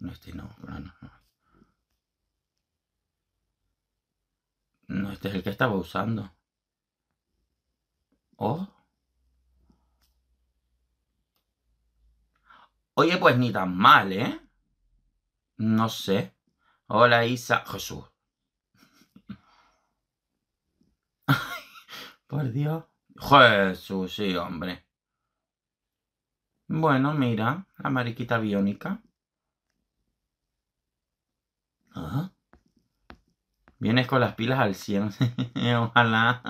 No, este no, no, no. este es el que estaba usando. Oh. Oye, pues ni tan mal, ¿eh? No sé. Hola, Isa. Jesús. por Dios. Jesús, sí, hombre. Bueno, mira, la mariquita biónica. Vienes con las pilas al 100. Ojalá.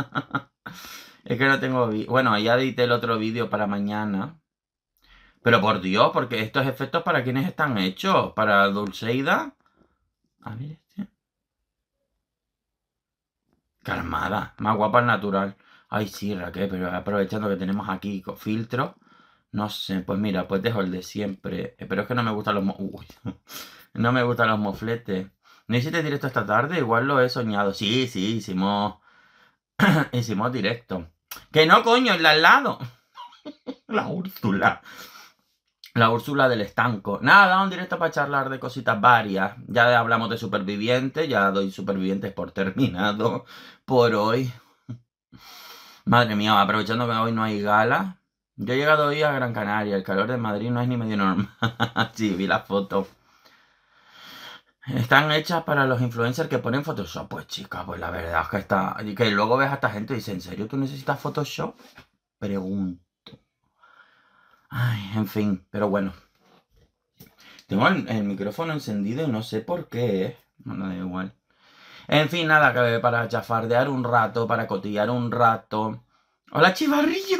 es que no tengo... Bueno, ya edité el otro vídeo para mañana. Pero por Dios, porque estos efectos para quienes están hechos. Para Dulceida. A ver este. Calmada. Más guapa al natural. Ay, sí, Raquel, pero aprovechando que tenemos aquí Filtro No sé, pues mira, pues dejo el de siempre. Pero es que no me gustan los... Uy. no me gustan los mofletes. ¿No hiciste directo esta tarde? Igual lo he soñado. Sí, sí, hicimos. hicimos directo. Que no, coño, el al lado. la Úrsula. La Úrsula del estanco. Nada, un directo para charlar de cositas varias. Ya hablamos de supervivientes, ya doy supervivientes por terminado por hoy. Madre mía, aprovechando que hoy no hay gala. Yo he llegado hoy a Gran Canaria, el calor de Madrid no es ni medio normal. sí, vi la foto. Están hechas para los influencers que ponen Photoshop. Pues chicas pues la verdad es que está. Y que luego ves a esta gente y dice, ¿en serio tú necesitas Photoshop? Pregunto. Ay, en fin, pero bueno. Tengo el, micrófono encendido y no sé por qué, ¿eh? No, da igual. En fin, nada, que para chafardear un rato, para cotillar un rato. ¡Hola, chivarrillos!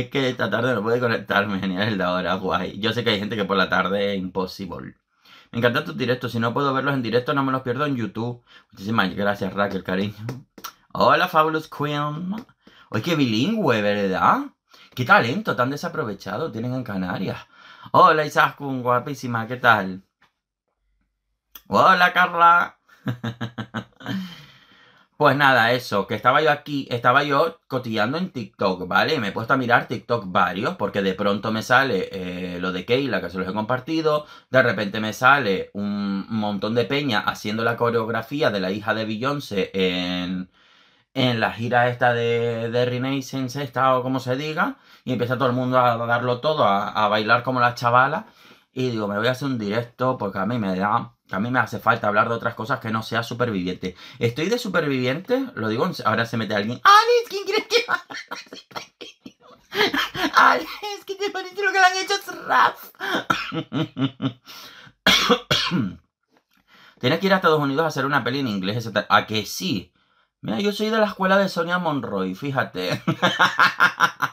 Es que esta tarde no puede conectarme, genial el de ahora, guay. Yo sé que hay gente que por la tarde es imposible. Me encantan tus directos, si no puedo verlos en directo no me los pierdo en YouTube. Muchísimas gracias Raquel, cariño. Hola Fabulous Queen. Oye, qué bilingüe, ¿verdad? Qué talento tan desaprovechado tienen en Canarias. Hola Isaskun, guapísima, ¿qué tal? Hola Carla. Pues nada, eso, que estaba yo aquí, estaba yo cotillando en TikTok, ¿vale? Me he puesto a mirar TikTok varios, porque de pronto me sale eh, lo de Keila, que se los he compartido, de repente me sale un montón de peña haciendo la coreografía de la hija de Beyoncé en, en la gira esta de, de Renaissance, esta o como se diga, y empieza todo el mundo a darlo todo, a, a bailar como las chavalas, y digo, me voy a hacer un directo porque a mí me da a mí me hace falta hablar de otras cosas que no sea superviviente. Estoy de superviviente, lo digo, ahora se mete alguien. ¡Alex! ¿Quién crees que ¿Qué te lo que le han hecho a Raf? Tienes que ir a Estados Unidos a hacer una peli en inglés, ¿A que sí? Mira, yo soy de la escuela de Sonia Monroy, fíjate.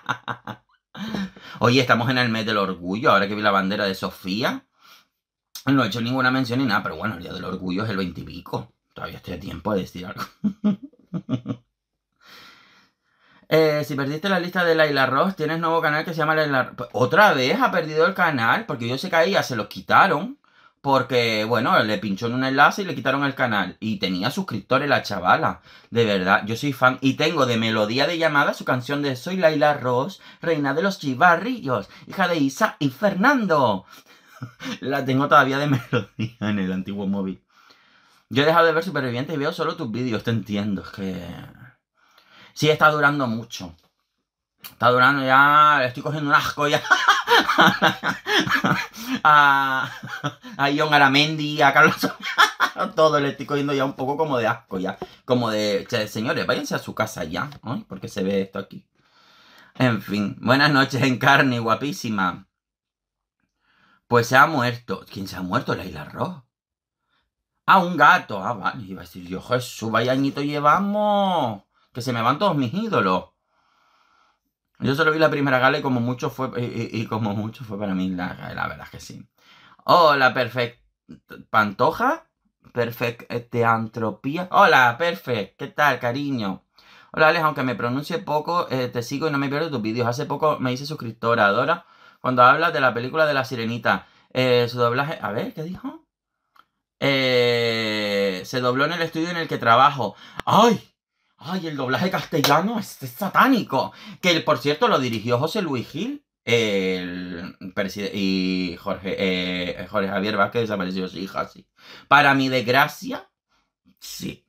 Oye, estamos en el mes del orgullo, ahora que vi la bandera de Sofía no he hecho ninguna mención ni nada, pero bueno, el día del orgullo es el veintipico. Todavía estoy a tiempo de decir algo. Eh, si perdiste la lista de Laila Ross, tienes nuevo canal que se llama Laila Ross. Pues, otra vez ha perdido el canal, porque yo se caía se lo quitaron. Porque, bueno, le pinchó en un enlace y le quitaron el canal. Y tenía suscriptores la chavala. De verdad, yo soy fan. Y tengo de melodía de llamada su canción de Soy Laila Ross, reina de los chivarrillos, hija de Isa y Fernando. la tengo todavía de melodía en el antiguo móvil. Yo he dejado de ver Supervivientes y veo solo tus vídeos, te entiendo. Es que. Sí, está durando mucho. Está durando ya. Le estoy cogiendo un asco ya. a, a Aramendi, a Carlos. todo le estoy cogiendo ya un poco como de asco ya. Como de. señores, váyanse a su casa ya. porque se ve esto aquí. En fin. Buenas noches, Encarni, guapísima. Pues se ha muerto. ¿Quién se ha muerto? La Isla Ross. Ah, un gato. Ah, vale. Iba a decir yo, Jesús, vaya llevamos. Que se me van todos mis ídolos. Yo solo vi la primera gala y como mucho fue, y, como mucho fue para mí la, la verdad es que sí. Hola, perfect pantoja. Perfect eh, teantropía. Hola, perfect. ¿Qué tal, cariño? Hola, Alex, aunque me pronuncie poco, eh, te sigo y no me pierdo tus vídeos. Hace poco me hice suscriptora, adora cuando hablas de la película de la sirenita. Eh, su doblaje. A ver, ¿qué dijo? Eh, se dobló en el estudio en el que trabajo. ¡Ay! ¡Ay! El doblaje castellano es, satánico. Que por cierto lo dirigió José Luis Gil. El y Jorge, eh, Jorge Javier Vázquez desapareció su hija, sí. Para mi desgracia, sí.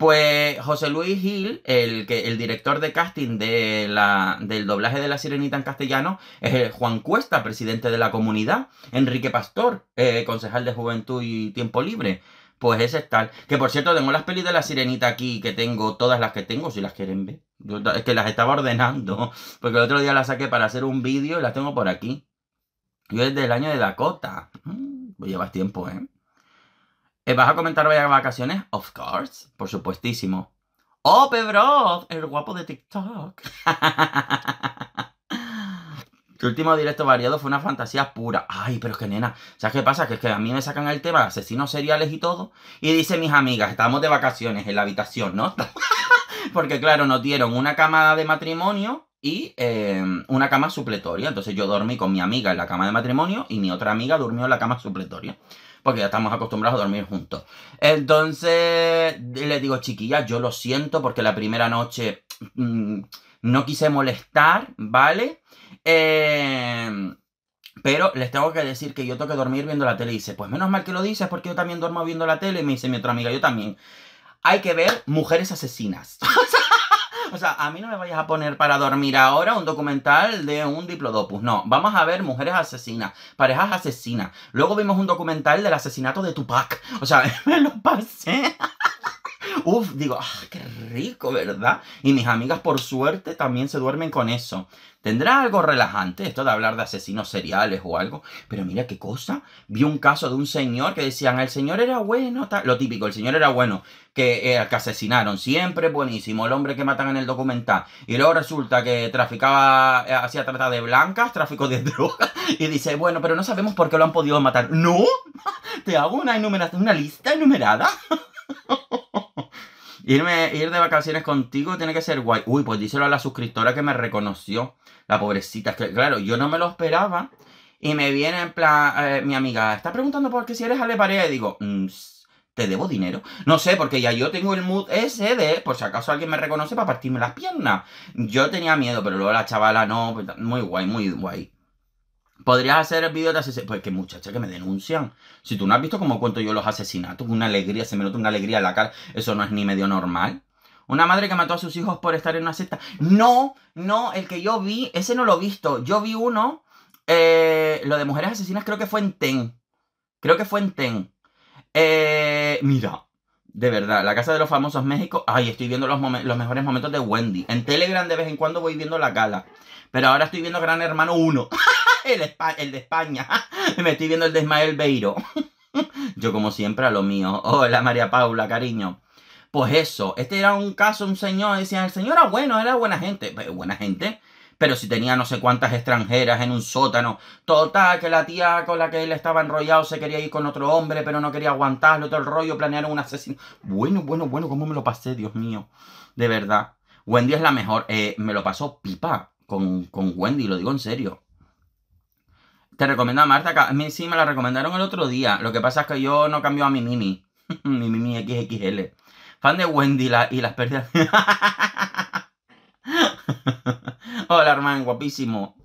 Pues José Luis Gil, el, que, el director de casting de la, del doblaje de La Sirenita en castellano, es Juan Cuesta, presidente de la comunidad, Enrique Pastor, eh, concejal de Juventud y Tiempo Libre. Pues ese es tal. Que por cierto, tengo las pelis de La Sirenita aquí, que tengo todas las que tengo, si las quieren ver. Yo, es que las estaba ordenando, porque el otro día las saqué para hacer un vídeo y las tengo por aquí. Yo desde el año de Dakota. Mm, pues llevas tiempo, ¿eh? Eh, ¿Vas a comentar a vacaciones? Of course, por supuestísimo. ¡Oh, Pedro! El guapo de TikTok. tu último directo variado fue una fantasía pura. Ay, pero es que nena, ¿sabes qué pasa? Que es que a mí me sacan el tema de asesinos seriales y todo. Y dice, mis amigas, estamos de vacaciones en la habitación, ¿no? Porque claro, nos dieron una cama de matrimonio y eh, una cama supletoria. Entonces yo dormí con mi amiga en la cama de matrimonio y mi otra amiga durmió en la cama supletoria porque ya estamos acostumbrados a dormir juntos. Entonces, le digo, chiquilla, yo lo siento porque la primera noche mm, no quise molestar, ¿vale? Em, pero les tengo que decir que yo tengo que dormir viendo la tele. Y dice, pues menos mal que lo dices porque yo también duermo viendo la tele. Y me dice mi otra amiga, yo también. Hay que ver mujeres asesinas. O sea, a mí no me vayas a poner para dormir ahora un documental de un diplodopus. No, vamos a ver mujeres asesinas, parejas asesinas. Luego vimos un documental del asesinato de Tupac. O sea, me lo pasé. Uf, digo, ah, qué rico, ¿verdad? Y mis amigas, por suerte, también se duermen con eso. Tendrá algo relajante esto de hablar de asesinos seriales o algo. Pero mira qué cosa. Vi un caso de un señor que decían, el señor era bueno, lo típico, el señor era bueno, que, eh, asesinaron. Siempre buenísimo, el hombre que matan en el documental. Y luego resulta que traficaba, eh, hacía trata de blancas, tráfico de drogas. Y dice, bueno, pero no sabemos por qué lo han podido matar. ¿No? Te hago una, una lista enumerada. Irme, ir de vacaciones contigo tiene que ser guay. Uy, pues díselo a la suscriptora que me reconoció. La pobrecita. Es que, claro, yo no me lo esperaba. Y me viene en plan, eh, mi amiga, está preguntando por qué si eres Ale Pareja. Y digo, mm, te debo dinero. No sé, porque ya yo tengo el mood ese de, por si acaso alguien me reconoce para partirme las piernas. Yo tenía miedo, pero luego la chavala no. Pues, muy guay, muy guay. Podrías hacer el vídeos de asesinatos. Pues que muchacha que me denuncian. Si tú no has visto cómo cuento yo los asesinatos, una alegría, se me nota una alegría en la cara. Eso no es ni medio normal. Una madre que mató a sus hijos por estar en una secta. No, no, el que yo vi, ese no lo he visto. Yo vi uno, eh, lo de mujeres asesinas creo que fue en Ten. Creo que fue en Ten. Eh, mira, de verdad, la Casa de los Famosos México. Ay, estoy viendo los, los mejores momentos de Wendy. En Telegram de vez en cuando voy viendo la gala. Pero ahora estoy viendo Gran Hermano 1. el, de España. Me estoy viendo el de Ismael Beiro. Yo como siempre a lo mío. Hola María Paula, cariño. Pues eso, este era un caso, un señor, decían, el señor era bueno, era buena gente. Pues, buena gente, pero si tenía no sé cuántas extranjeras en un sótano. Total, que la tía con la que él estaba enrollado se quería ir con otro hombre, pero no quería aguantarlo, todo el rollo, planearon un asesino. Bueno, bueno, bueno, cómo me lo pasé, Dios mío. De verdad. Wendy es la mejor. Eh, me lo pasó pipa con, con Wendy, lo digo en serio. Te a Marta, a mí sí me la recomendaron el otro día. Lo que pasa es que yo no cambio a mi Mimi. mi Mimi XXL. Fan de Wendy y las pérdidas. Hola, hermano, guapísimo.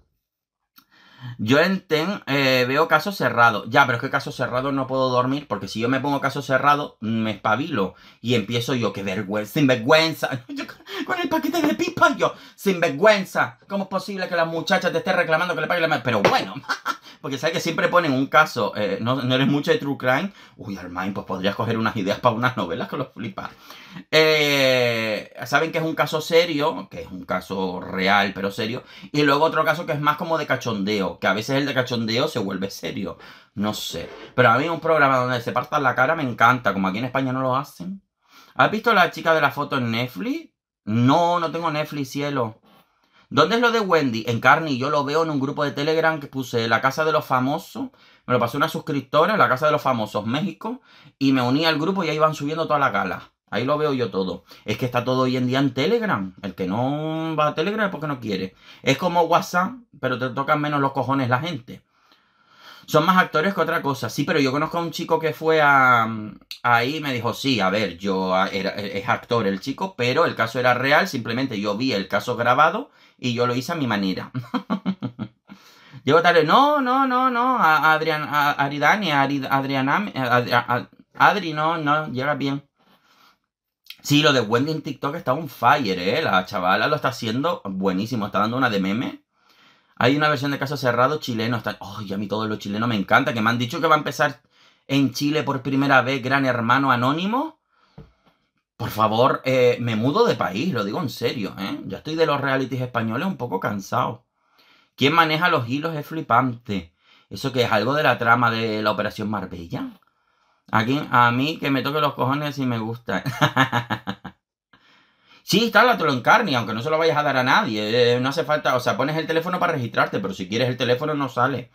Yo en eh, veo casos cerrado. Ya, pero es que caso cerrado no puedo dormir porque si yo me pongo caso cerrado, me espabilo y empiezo yo, qué vergüenza, sin vergüenza. con el paquete de pipa yo, sin vergüenza. ¿Cómo es posible que la muchacha te esté reclamando que le pague la madre? Pero bueno, porque sabes que siempre ponen un caso, eh, no, eres mucho de true crime. Uy, Armain, pues podrías coger unas ideas para unas novelas que los flipas. Eh, saben que es un caso serio, que es un caso real, pero serio. Y luego otro caso que es más como de cachondeo, que a veces el de cachondeo se vuelve serio. No sé. Pero a mí un programa donde se partan la cara me encanta, como aquí en España no lo hacen. ¿Has visto la chica de la foto en Netflix? No, no tengo Netflix, cielo. ¿Dónde es lo de Wendy? En Y Yo lo veo en un grupo de Telegram que puse La Casa de los Famosos. Me lo pasó una suscriptora, La Casa de los Famosos México. Y me uní al grupo y ahí van subiendo toda la gala. Ahí lo veo yo todo. Es que está todo hoy en día en Telegram. El que no va a Telegram es porque no quiere. Es como WhatsApp, pero te tocan menos los cojones la gente. Son más actores que otra cosa. Sí, pero yo conozco a un chico que fue a, ahí me dijo, sí, a ver, yo ah, era, e, es actor el chico, pero el caso era real, simplemente yo vi el caso grabado y yo lo hice a mi manera. Llego tarde, no, no, no, no, a Adrián, a Aridani, a Adriana, eh, Adri, no, no, llega bien. Sí, lo de Wendy en TikTok está un fire, ¿eh? La chavala lo está haciendo buenísimo, está dando una de meme. Hay una versión de Caso Cerrado chileno. Está... ¡Ay, a mí todo lo chileno me encanta! Que me han dicho que va a empezar en Chile por primera vez Gran Hermano Anónimo por favor, eh, me mudo de país, lo digo en serio, ¿eh? Ya estoy de los realities españoles un poco cansado. ¿Quién maneja los hilos es flipante. Eso que es algo de la trama de la Operación Marbella. ¿A, a mí que me toque los cojones si me gusta. sí, está la en aunque no se lo vayas a dar a nadie. Eh, no hace falta, o sea, pones el teléfono para registrarte, pero si quieres el teléfono no sale.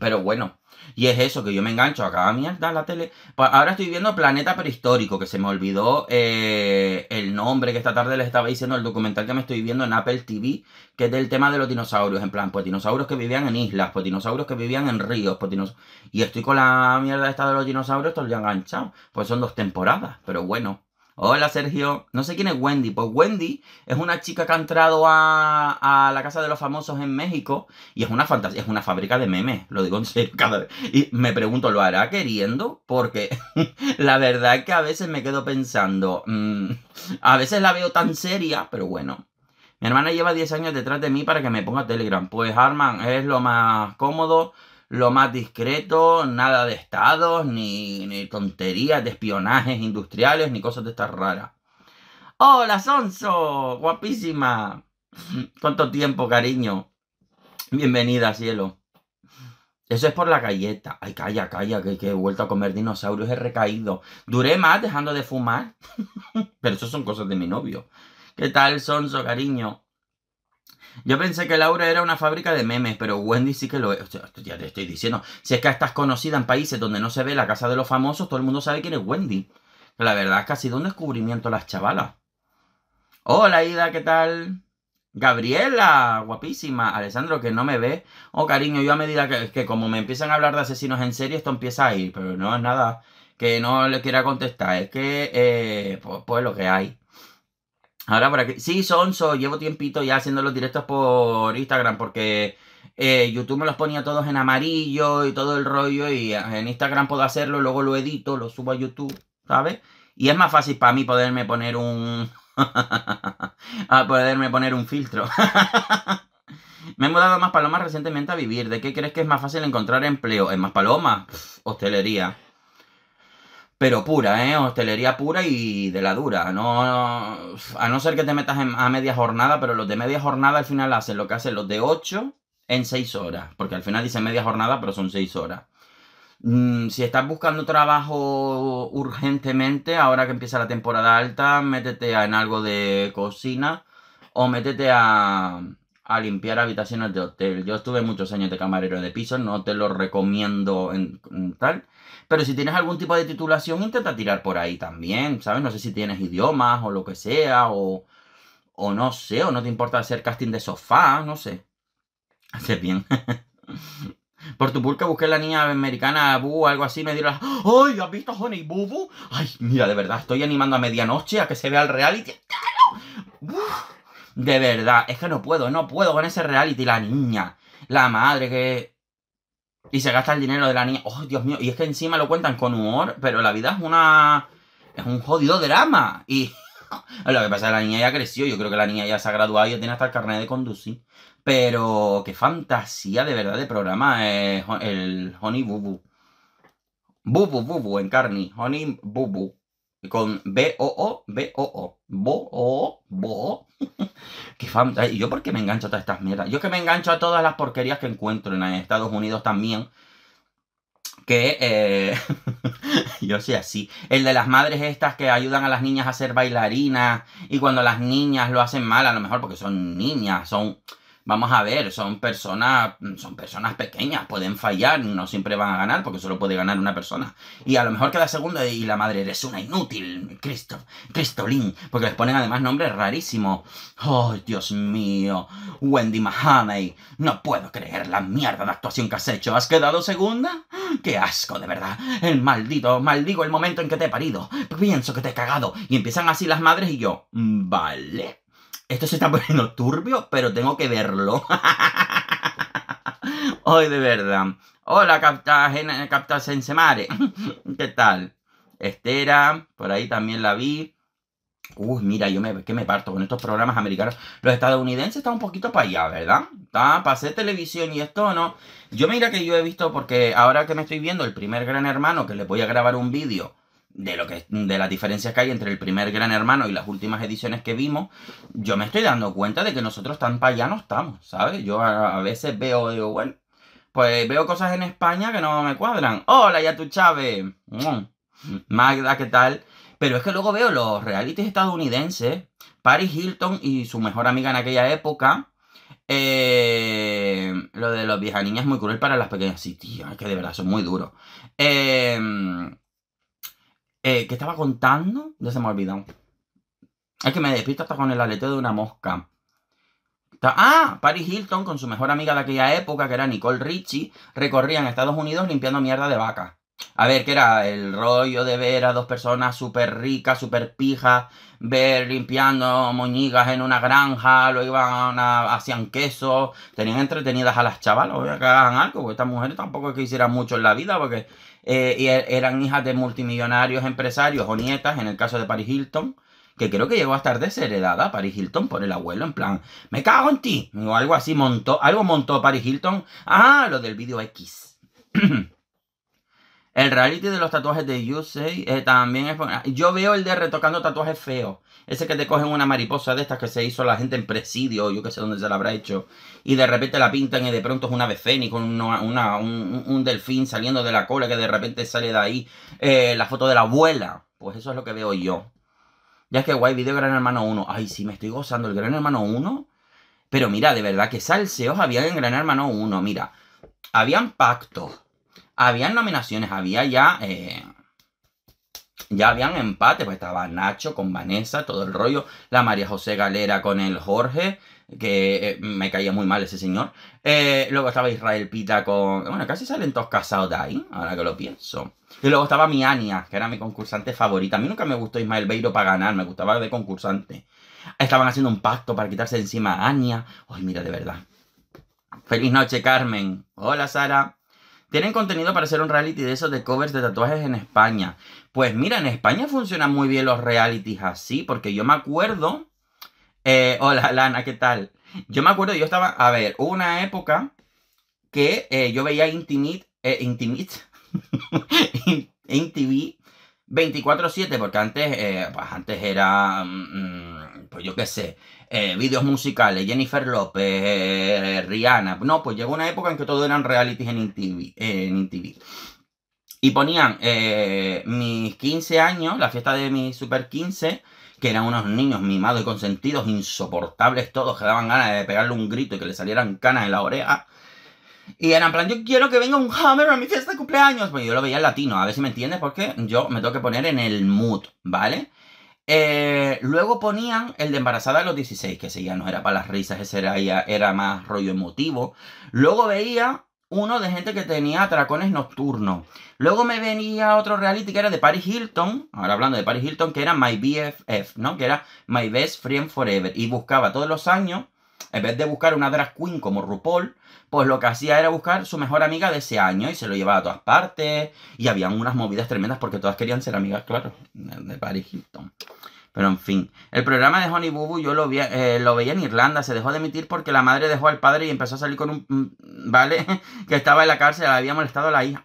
Pero bueno, y es eso, que yo me engancho a cada mierda en la tele. Ahora estoy viendo Planeta Prehistórico, que se me olvidó eh, el nombre que esta tarde les estaba diciendo, el documental que me estoy viendo en Apple TV, que es del tema de los dinosaurios. En plan, pues dinosaurios que vivían en islas, pues dinosaurios que vivían en ríos, pues dinosaurios. Y estoy con la mierda esta de los dinosaurios, estoy enganchado. Pues son dos temporadas, pero bueno. Hola Sergio, no sé quién es Wendy. Pues Wendy es una chica que ha entrado a, la Casa de los Famosos en México y es una fantasía, es una fábrica de memes, lo digo en serio cada vez. Y me pregunto, ¿lo hará queriendo? Porque la verdad es que a veces me quedo pensando, mm, a veces la veo tan seria, pero bueno. Mi hermana lleva 10 años detrás de mí para que me ponga Telegram. Pues Arman es lo más cómodo lo más discreto, nada de estados, ni, tonterías de espionajes industriales, ni cosas de estas raras. ¡Hola, Sonso! ¡Guapísima! ¿Cuánto tiempo, cariño? Bienvenida, cielo. Eso es por la galleta. Ay, calla, calla, que, que, he vuelto a comer dinosaurios, he recaído. Duré más dejando de fumar. Pero eso son cosas de mi novio. ¿Qué tal, Sonso, cariño? Yo pensé que Laura era una fábrica de memes, pero Wendy sí que lo es. ya te estoy diciendo. Si es que estás conocida en países donde no se ve la casa de los famosos, todo el mundo sabe quién es Wendy. La verdad es que ha sido un descubrimiento las chavalas. Hola Ida, ¿qué tal? Gabriela, guapísima. Alessandro, que no me ve. Oh, cariño, yo a medida que, que como me empiezan a hablar de asesinos en serie, esto empieza a ir. Pero no es nada que no le quiera contestar. Es que, eh, pues lo que hay. Ahora por aquí. Sí, Sonso, llevo tiempito ya haciendo los directos por Instagram porque eh, YouTube me los ponía todos en amarillo y todo el rollo. Y ah, en Instagram puedo hacerlo, luego lo edito, lo subo a YouTube, ¿sabes? Y es más fácil para mí poderme poner un. poderme poner un filtro. me he mudado a Más Palomas recientemente a vivir. ¿De qué crees que es más fácil encontrar empleo? En Más Palomas, hostelería pero pura, ¿eh? Hostelería pura y de la dura. No, a no ser que te metas a media jornada, pero los de media jornada al final hacen lo que hacen los de 8 en 6 horas. Porque al final dice media jornada, pero son 6 horas. Mm, si estás buscando trabajo urgentemente, ahora que empieza la temporada alta, métete en algo de cocina o métete a, a limpiar habitaciones de hotel. Yo estuve muchos años de camarero de piso, no te lo recomiendo en tal pero si tienes algún tipo de titulación, intenta tirar por ahí también, ¿sabes? No sé si tienes idiomas o lo que sea, o, o no sé, o no te importa hacer casting de sofá, no sé. Haces bien. Por tu que busqué la niña americana bu algo así, me dieron ¡Ay, has visto Honey Boo Boo? ¡Ay, mira, de verdad, estoy animando a medianoche a que se vea el reality! de verdad, es que no puedo, no puedo con ese reality, la niña, la madre que... Y se gasta el dinero de la niña. ¡Oh, Dios mío! Y es que encima lo cuentan con humor, pero la vida es una. Es un jodido drama. Y. lo que pasa es que la niña ya creció. Yo creo que la niña ya se ha graduado y ya tiene hasta el carnet de conducir. Pero qué fantasía de verdad de programa es el Honey Bubu. Bubu Bubu en carne. Honey Bubu. Con B-O-O, B-O-O. Bo-O, Bo. -O, -O, b -O, o ¿Y yo por qué me engancho a todas estas mierdas? Yo que me engancho a todas las porquerías que encuentro en Estados Unidos también. Que eh... yo sé así. El de las madres estas que ayudan a las niñas a ser bailarinas. Y cuando las niñas lo hacen mal, a lo mejor porque son niñas, son vamos a ver, son personas, son personas pequeñas, pueden fallar, no siempre van a ganar, porque solo puede ganar una persona. Y a lo mejor queda segunda y la madre, eres una inútil, Cristo, Cristolín, porque les ponen además nombres rarísimos. Oh, Dios mío, Wendy Mahaney, no puedo creer la mierda de actuación que has hecho, ¿has quedado segunda? Qué asco, de verdad, el maldito, maldigo el momento en que te he parido, pienso que te he cagado, y empiezan así las madres y yo, mm, vale. Esto se está poniendo turbio, pero tengo que verlo. Hoy de verdad. Hola, Sense mare. ¿Qué tal? Estera, por ahí también la vi. Uy, mira, yo me, que me parto con estos programas americanos. Los estadounidenses están un poquito para allá, ¿verdad? Está televisión y esto, ¿no? Yo mira que yo he visto, porque ahora que me estoy viendo el primer gran hermano, que le voy a grabar un vídeo de, lo que, de las diferencias que hay entre el primer Gran Hermano y las últimas ediciones que vimos, yo me estoy dando cuenta de que nosotros tan para allá no estamos, ¿sabes? Yo a, veces veo, digo, bueno, pues veo cosas en España que no me cuadran. Hola, ya tu Chávez. Mm. Magda, ¿qué tal? Pero es que luego veo los realities estadounidenses, Paris Hilton y su mejor amiga en aquella época. Eh, lo de los viejas es muy cruel para las pequeñas. Sí, tío, es que de verdad son muy duros. Eh, eh, ¿Qué estaba contando? Ya se me ha olvidado. Es que me despisto hasta con el aleteo de una mosca. Ah, Paris Hilton con su mejor amiga de aquella época, que era Nicole Richie, recorrían Estados Unidos limpiando mierda de vaca. A ver, ¿qué era el rollo de ver a dos personas súper ricas, súper pijas, ver limpiando moñigas en una granja, lo iban a, hacían queso, tenían entretenidas a las chavalas, o que hagan algo, porque estas mujeres tampoco es que hicieran mucho en la vida, porque eh, er, eran hijas de multimillonarios empresarios o nietas, en el caso de Paris Hilton, que creo que llegó a estar desheredada Paris Hilton por el abuelo, en plan, me cago en ti, o algo así, montó, algo montó Paris Hilton, ah, lo del vídeo X. El reality de los tatuajes de Yusei eh, también es... Yo veo el de retocando tatuajes feos. Ese que te cogen una mariposa de estas que se hizo la gente en presidio, yo que sé dónde se la habrá hecho. Y de repente la pintan y de pronto es una ave fénix, con un, delfín saliendo de la cola que de repente sale de ahí. Eh, la foto de la abuela. Pues eso es lo que veo yo. Ya es que guay, video Gran Hermano 1. Ay, sí, me estoy gozando. ¿El Gran Hermano 1? Pero mira, de verdad, que salseos habían en Gran Hermano 1. Mira, habían pactos habían nominaciones, había ya... Eh, ya habían empate, pues estaba Nacho con Vanessa, todo el rollo, la María José Galera con el Jorge, que eh, me caía muy mal ese señor. Eh, luego estaba Israel Pita con... Bueno, casi salen todos casados de ahí, ahora que lo pienso. Y luego estaba mi Ania, que era mi concursante favorita. A mí nunca me gustó Ismael Beiro para ganar, me gustaba de concursante. Estaban haciendo un pacto para quitarse encima a Ania. Ay, mira, de verdad. Feliz noche, Carmen. Hola, Sara. Tienen contenido para hacer un reality de esos de covers de tatuajes en España. Pues mira, en España funcionan muy bien los realities así, porque yo me acuerdo. Eh, hola, Lana, ¿qué tal? Yo me acuerdo, yo estaba. A ver, hubo una época que eh, yo veía Intimate. Eh, Intimid... Intimate. 24-7, porque antes, pues antes era. Mm, mm, pues yo qué sé. Eh, vídeos musicales, Jennifer López, eh, Rihanna. No, pues llegó una época en que todo eran realities en MTV. En Y ponían eh, mis 15 años, la fiesta de mis super 15, que eran unos niños mimados y consentidos, insoportables todos, que daban ganas de pegarle un grito y que le salieran canas en la oreja. Y eran en plan, yo quiero que venga un Hammer a mi fiesta de cumpleaños. Pues yo lo veía en latino, a ver si me entiendes, porque yo me tengo que poner en el mood, ¿vale? Eh, luego ponían el de embarazada a los 16, que ese ya no era para las risas, ese era, ya, era más rollo emotivo. Luego veía uno de gente que tenía atracones nocturnos. Luego me venía otro reality que era de Paris Hilton, ahora hablando de Paris Hilton, que era My BFF, ¿no? Que era My Best Friend Forever. Y buscaba todos los años en vez de buscar una drag queen como RuPaul, pues lo que hacía era buscar su mejor amiga de ese año y se lo llevaba a todas partes. Y habían unas movidas tremendas porque todas querían ser amigas, claro, de Paris Hilton. Pero en fin, el programa de Honey Boo Boo yo lo, eh, lo veía en Irlanda, se dejó de emitir porque la madre dejó al padre y empezó a salir con un... ¿Vale? que estaba en la cárcel, le había molestado a la hija.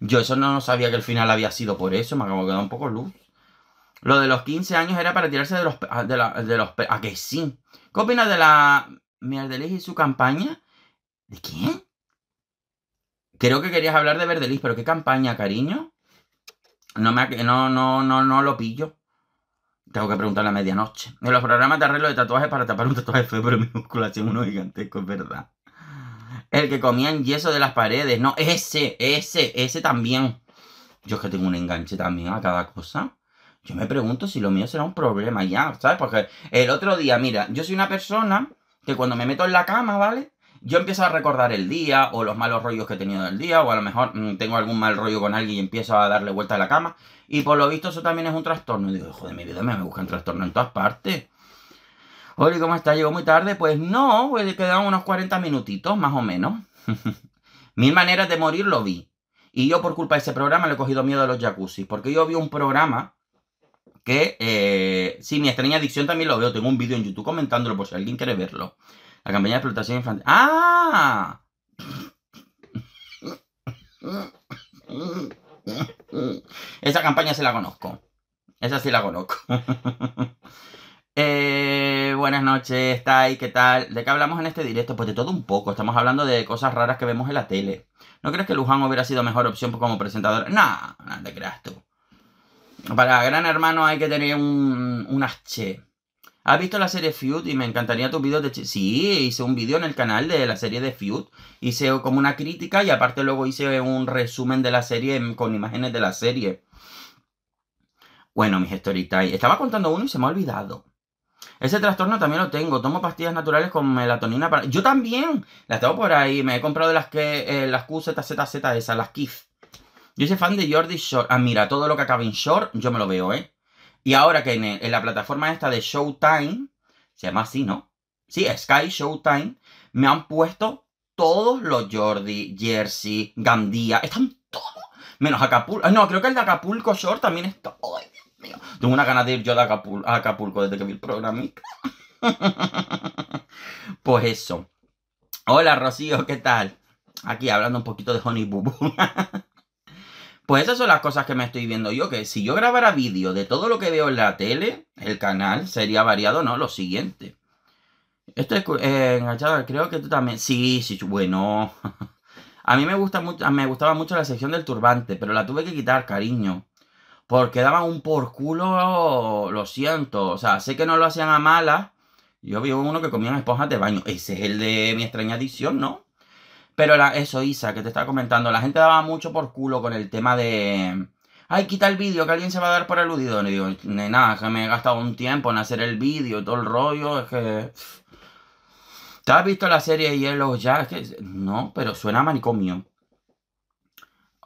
Yo eso no sabía que el final había sido por eso, me acabo de un poco luz. Lo de los 15 años era para tirarse de los... De, de los ¿A que sí? ¿Qué opinas de la Mierdeliz y su campaña? ¿De quién? Creo que querías hablar de Verdelis, pero ¿qué campaña, cariño? No, me, no, no, no, lo pillo. Tengo que preguntar a medianoche. En los programas de arreglo de tatuajes para tapar un tatuaje pero minúsculas musculación uno gigantesco, es verdad. El que comían yeso de las paredes. No, ese, ese, ese también. Yo es que tengo un enganche también a cada cosa yo me pregunto si lo mío será un problema ya, ¿sabes? Porque el otro día, mira, yo soy una persona que cuando me meto en la cama, ¿vale? Yo empiezo a recordar el día o los malos rollos que he tenido del día o a lo mejor mm, tengo algún mal rollo con alguien y empiezo a darle vuelta a la cama y por lo visto eso también es un trastorno. Y digo, joder, mi vida me buscan trastorno en todas partes. Oli, ¿cómo está? ¿Llego muy tarde? Pues no, he pues quedado unos 40 minutitos, más o menos. Mil maneras de morir lo vi. Y yo por culpa de ese programa le he cogido miedo a los jacuzzi. porque yo vi un programa que eh, sí, mi extraña adicción también lo veo. Tengo un vídeo en YouTube comentándolo por si alguien quiere verlo. La campaña de explotación infantil. ¡Ah! Esa campaña se la conozco. Esa sí la conozco. Eh, buenas noches, Tai, ¿qué tal? ¿De qué hablamos en este directo? Pues de todo un poco. Estamos hablando de cosas raras que vemos en la tele. ¿No crees que Luján hubiera sido mejor opción como presentador? Nah, para Gran Hermano hay que tener un, unas che. ¿Has visto la serie Feud? Y me encantaría tus vídeos de che. Sí, hice un vídeo en el canal de la serie de Feud. Hice como una crítica y aparte luego hice un resumen de la serie con imágenes de la serie. Bueno, mis historitas. Estaba contando uno y se me ha olvidado. Ese trastorno también lo tengo. Tomo pastillas naturales con melatonina para. Yo también. Las tengo por ahí. Me he comprado las que. Eh, las QZZZ esas, las KIF. Yo soy fan de Jordi Short. Ah, mira, todo lo que acaba en Short, yo me lo veo, ¿eh? Y ahora que en, la plataforma esta de Showtime, se llama así, ¿no? Sí, Sky Showtime, me han puesto todos los Jordi, Jersey, Gandía, están todos, menos Acapulco. Ah, no, creo que el de Acapulco Short también está. ¡Ay, Dios mío! Tengo una ganas de ir yo de a Acapulco desde que vi el programa. pues eso. Hola, Rocío, ¿qué tal? Aquí hablando un poquito de Honey Boo Boo. Pues esas son las cosas que me estoy viendo yo, que si yo grabara vídeo de todo lo que veo en la tele, el canal sería variado, ¿no? Lo siguiente. Esto es eh, creo que tú también. Sí, sí, bueno. A mí me, gusta mucho, me gustaba mucho la sección del turbante, pero la tuve que quitar, cariño. Porque daba un por culo, lo siento. O sea, sé que no lo hacían a mala. Yo vi uno que comía esponjas de baño. Ese es el de mi extraña adicción, ¿no? Pero eso, Isa, que te estaba comentando, la gente daba mucho por culo con el tema de... Ay, quita el vídeo, que alguien se va a dar por eludido. Y digo, nena, que me he gastado un tiempo en hacer el vídeo, todo el rollo, es que... ¿Te has visto la serie Yellow Jack? No, pero suena a manicomio.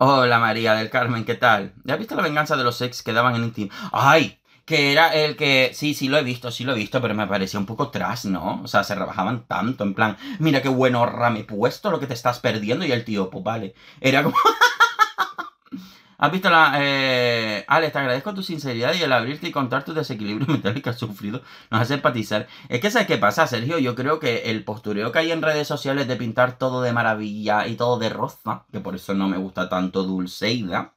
Hola María del Carmen, ¿qué tal? ¿Ya has visto la venganza de los ex que daban en Intim? ¡Ay! que era el que, sí, sí lo he visto, sí lo he visto, pero me parecía un poco tras ¿no? O sea, se rebajaban tanto, en plan, mira qué bueno rame puesto, lo que te estás perdiendo, y el tío, pues vale. Era como... ¿Has visto la...? Eh... Alex, te agradezco tu sinceridad y el abrirte y contar tu desequilibrio mental que has sufrido nos hace empatizar. Es que, ¿sabes qué pasa, Sergio? Yo creo que el postureo que hay en redes sociales de pintar todo de maravilla y todo de rosa, que por eso no me gusta tanto Dulceida...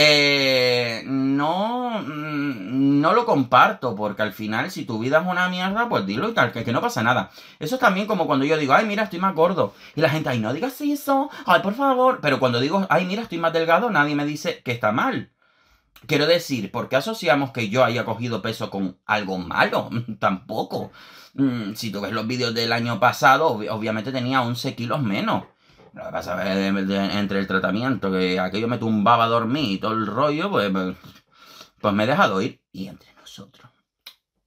Eh, no, mm, no lo comparto, porque al final, si tu vida es una mierda, pues dilo y tal, que, no pasa nada. Eso es también como cuando yo digo, ay, mira, estoy más gordo. Y la gente, ay, no digas eso, ay, por favor. Pero cuando digo, ay, mira, estoy más delgado, nadie me dice que está mal. Quiero decir, ¿por qué asociamos que yo haya cogido peso con algo malo? Tampoco. Mm, si tú ves los vídeos del año pasado, obviamente tenía 11 kilos menos. Lo pasa entre el tratamiento, que aquello me tumbaba a dormir y todo el rollo, pues, pues, pues, me he dejado ir. Y entre nosotros,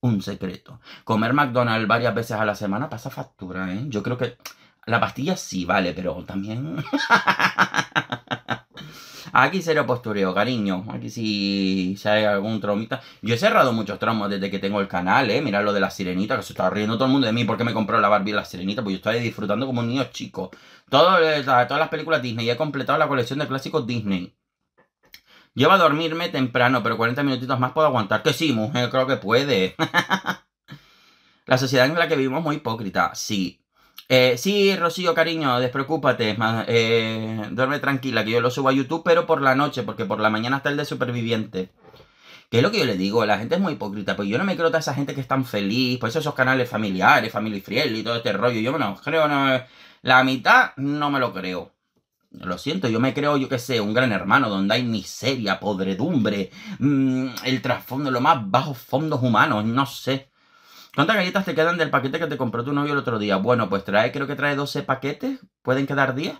un secreto. Comer McDonald's varias veces a la semana pasa factura, ¿eh? Yo creo que la pastilla sí vale, pero también... Aquí cero postureo, cariño. Aquí si, hay algún tromita. Yo he cerrado muchos tromos desde que tengo el canal, ¿eh? Mirad lo de la sirenita, que se está riendo todo el mundo de mí. porque me compró la Barbie y la sirenita? Pues yo estaba disfrutando como un niño chico. Todo, eh, todas las películas Disney. Y he completado la colección de clásicos Disney. Llevo a dormirme temprano, pero 40 minutitos más puedo aguantar. Que sí, mujer, creo que puede. la sociedad en la que vivimos es muy hipócrita. Sí, eh, sí, Rocío, cariño, despreocúpate. Eh, duerme tranquila, que yo lo subo a YouTube, pero por la noche, porque por la mañana está el de superviviente. ¿Qué es lo que yo le digo, la gente es muy hipócrita, pues yo no me creo a esa gente que es tan feliz, pues esos canales familiares, Family Friel, y todo este rollo, yo no creo, no, eh, la mitad no me lo creo. Lo siento, yo me creo, yo qué sé, un gran hermano donde hay miseria, podredumbre, mm, el trasfondo, lo más bajos fondos humanos, no sé. ¿Cuántas galletas te quedan del paquete que te compró tu novio el otro día? Bueno, pues trae, creo que trae 12 paquetes. ¿Pueden quedar 10?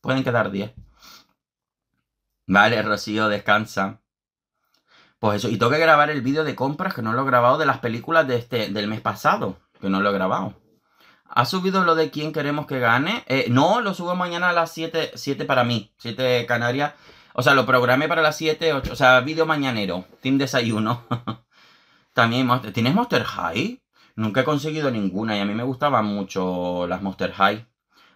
Pueden quedar 10. Vale, Rocío, descansa. Pues eso, y tengo que grabar el vídeo de compras que no lo he grabado de las películas de este, del mes pasado, que no lo he grabado. ¿Ha subido lo de quién queremos que gane? Eh, no, lo subo mañana a las 7, 7 para mí, 7 Canarias. O sea, lo programé para las 7, o sea, vídeo mañanero, team desayuno. También, ¿tienes Monster High? Nunca he conseguido ninguna y a mí me gustaban mucho las Monster High.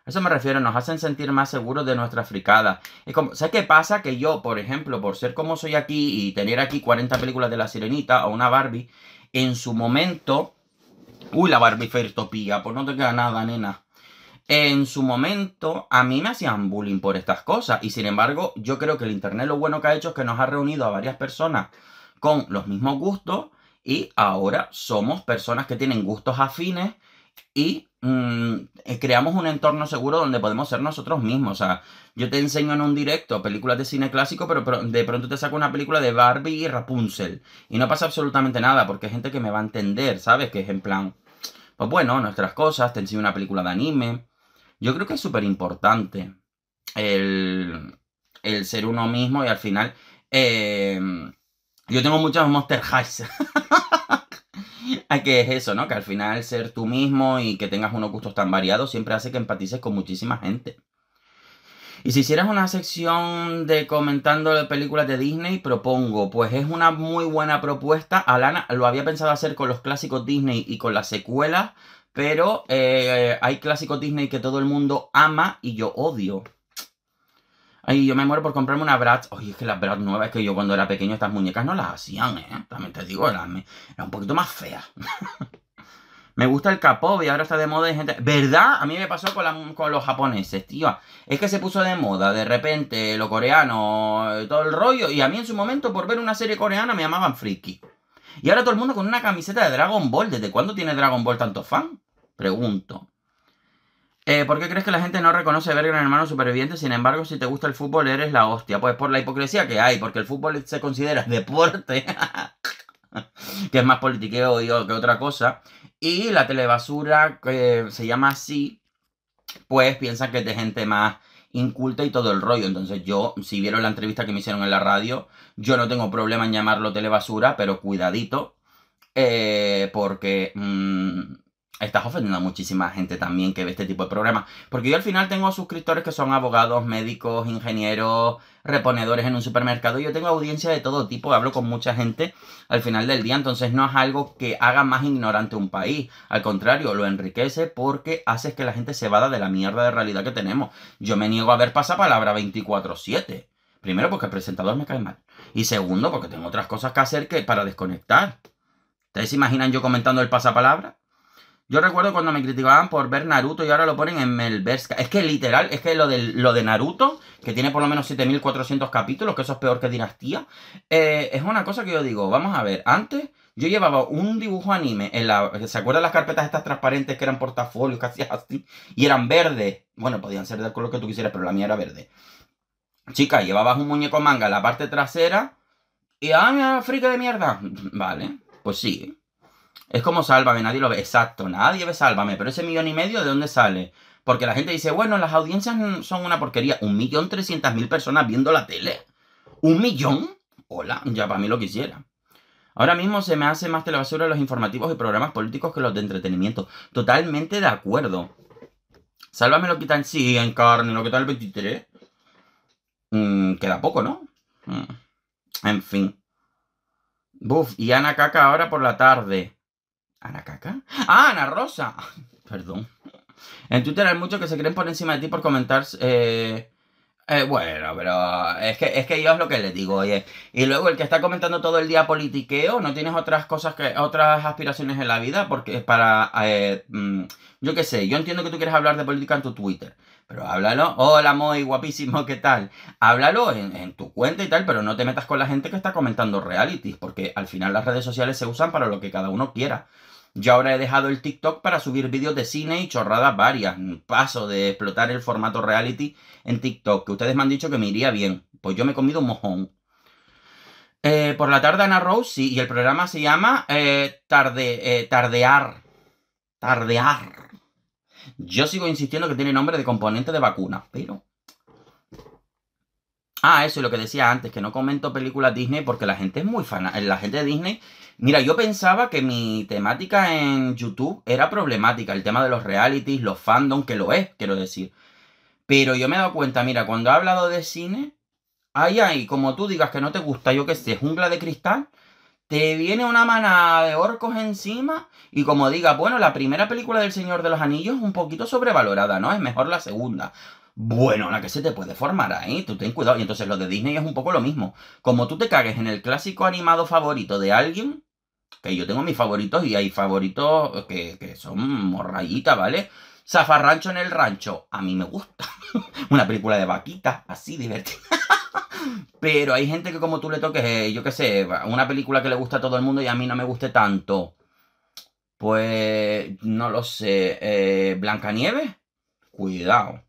eso me refiero, nos hacen sentir más seguros de nuestra fricada. Es como, ¿Sabes qué pasa? Que yo, por ejemplo, por ser como soy aquí y tener aquí 40 películas de La Sirenita o una Barbie, en su momento... Uy, la Barbie Fairtopía, pues no te queda nada, nena. En su momento, a mí me hacían bullying por estas cosas. Y sin embargo, yo creo que el Internet lo bueno que ha hecho es que nos ha reunido a varias personas con los mismos gustos y ahora somos personas que tienen gustos afines y mm, eh, creamos un entorno seguro donde podemos ser nosotros mismos. O sea, yo te enseño en un directo películas de cine clásico, pero, de pronto te saco una película de Barbie y Rapunzel. Y no pasa absolutamente nada, porque hay gente que me va a entender, ¿sabes? Que es en plan, pues bueno, nuestras cosas, te enseño una película de anime. Yo creo que es súper importante el, ser uno mismo y al final... Eh, yo tengo muchas Monster Highs. a que es eso, ¿no? Que al final ser tú mismo y que tengas unos gustos tan variados siempre hace que empatices con muchísima gente. Y si hicieras una sección de comentando películas de Disney, propongo, pues es una muy buena propuesta. Alana lo había pensado hacer con los clásicos Disney y con las secuelas, pero eh, hay clásicos Disney que todo el mundo ama y yo odio. Ay, yo me muero por comprarme una Bratz. Oye, es que las Bratz nuevas, es que yo cuando era pequeño estas muñecas no las hacían, ¿eh? También te digo, era un poquito más feas. me gusta el capó y ahora está de moda de gente... ¿Verdad? A mí me pasó con, con los japoneses, tío. Es que se puso de moda de repente lo coreano, todo el rollo. Y a mí en su momento por ver una serie coreana me llamaban friki. Y ahora todo el mundo con una camiseta de Dragon Ball. ¿Desde cuándo tiene Dragon Ball tanto fan? Pregunto. Eh, ¿Por qué crees que la gente no reconoce ver en Hermano Superviviente? Sin embargo, si te gusta el fútbol, eres la hostia. Pues por la hipocresía que hay, porque el fútbol se considera deporte, que es más politiqueo que otra cosa. Y la telebasura, que se llama así, pues piensan que es de gente más inculta y todo el rollo. Entonces yo, si vieron la entrevista que me hicieron en la radio, yo no tengo problema en llamarlo telebasura, pero cuidadito, eh, porque mm, estás ofendiendo a muchísima gente también que ve este tipo de problemas. Porque yo al final tengo suscriptores que son abogados, médicos, ingenieros, reponedores en un supermercado. Yo tengo audiencia de todo tipo, hablo con mucha gente al final del día. Entonces no es algo que haga más ignorante un país. Al contrario, lo enriquece porque haces que la gente se vada de la mierda de realidad que tenemos. Yo me niego a ver pasapalabra 24-7. Primero porque el presentador me cae mal. Y segundo porque tengo otras cosas que hacer que para desconectar. ¿Ustedes se imaginan yo comentando el pasapalabra? Yo recuerdo cuando me criticaban por ver Naruto y ahora lo ponen en Melberska. Es que literal, es que lo de, lo de Naruto, que tiene por lo menos 7400 capítulos, que eso es peor que Dinastía, eh, es una cosa que yo digo, vamos a ver, antes yo llevaba un dibujo anime en la. ¿Se acuerdan las carpetas estas transparentes que eran portafolios, casi así? Y eran verdes. Bueno, podían ser del color que tú quisieras, pero la mía era verde. Chica, llevabas un muñeco manga en la parte trasera y ¡ah, mira, de mierda! Vale, pues sí. Es como Sálvame, nadie lo ve. Exacto, nadie ve Sálvame, pero ese millón y medio, ¿de dónde sale? Porque la gente dice, bueno, las audiencias son una porquería. Un millón trescientas mil personas viendo la tele. ¿Un millón? Hola, ya para mí lo quisiera. Ahora mismo se me hace más telebasura los informativos y programas políticos que los de entretenimiento. Totalmente de acuerdo. Sálvame lo quitan, sí, en carne, lo que tal el 23. Mm, queda poco, ¿no? Mm. En fin. Buf, y Ana Caca ahora por la tarde. ¿Ana Caca? ¡Ah, Ana Rosa! Perdón. En Twitter hay muchos que se creen por encima de ti por comentar. Eh, eh, bueno, pero es que, es que yo es lo que les digo, oye. Y luego el que está comentando todo el día politiqueo, no tienes otras cosas que, otras aspiraciones en la vida, porque para, eh, mm, yo qué sé, yo entiendo que tú quieres hablar de política en tu Twitter, pero háblalo, hola muy guapísimo, ¿qué tal? Háblalo en, en tu cuenta y tal, pero no te metas con la gente que está comentando realities, porque al final las redes sociales se usan para lo que cada uno quiera. Yo ahora he dejado el TikTok para subir vídeos de cine y chorradas varias. Paso de explotar el formato reality en TikTok, que ustedes me han dicho que me iría bien. Pues yo me he comido un mojón. Eh, por la tarde Ana Rose, sí, y el programa se llama eh, tarde, eh, Tardear. Tardear. Yo sigo insistiendo que tiene nombre de componente de vacuna, pero Ah, eso es lo que decía antes, que no comento películas Disney porque la gente es muy fan. Eh, la gente de Disney. Mira, yo pensaba que mi temática en YouTube era problemática. El tema de los realities, los fandom, que lo es, quiero decir. Pero yo me he dado cuenta, mira, cuando he hablado de cine, ay, ay, como tú digas que no te gusta, yo qué sé, jungla de cristal, te viene una manada de orcos encima y como diga, bueno, la primera película del Señor de los Anillos es un poquito sobrevalorada, ¿no? Es mejor la segunda bueno, la que se te puede formar ahí, tú ten cuidado. Y entonces lo de Disney es un poco lo mismo. Como tú te cagues en el clásico animado favorito de alguien, que yo tengo mis favoritos y hay favoritos que, son morrayitas, ¿vale? Zafarrancho en el rancho, a mí me gusta. Una película de vaquita, así divertida. Pero hay gente que como tú le toques, eh, yo qué sé, una película que le gusta a todo el mundo y a mí no me guste tanto. Pues no lo sé. Eh, Blancanieves, cuidado.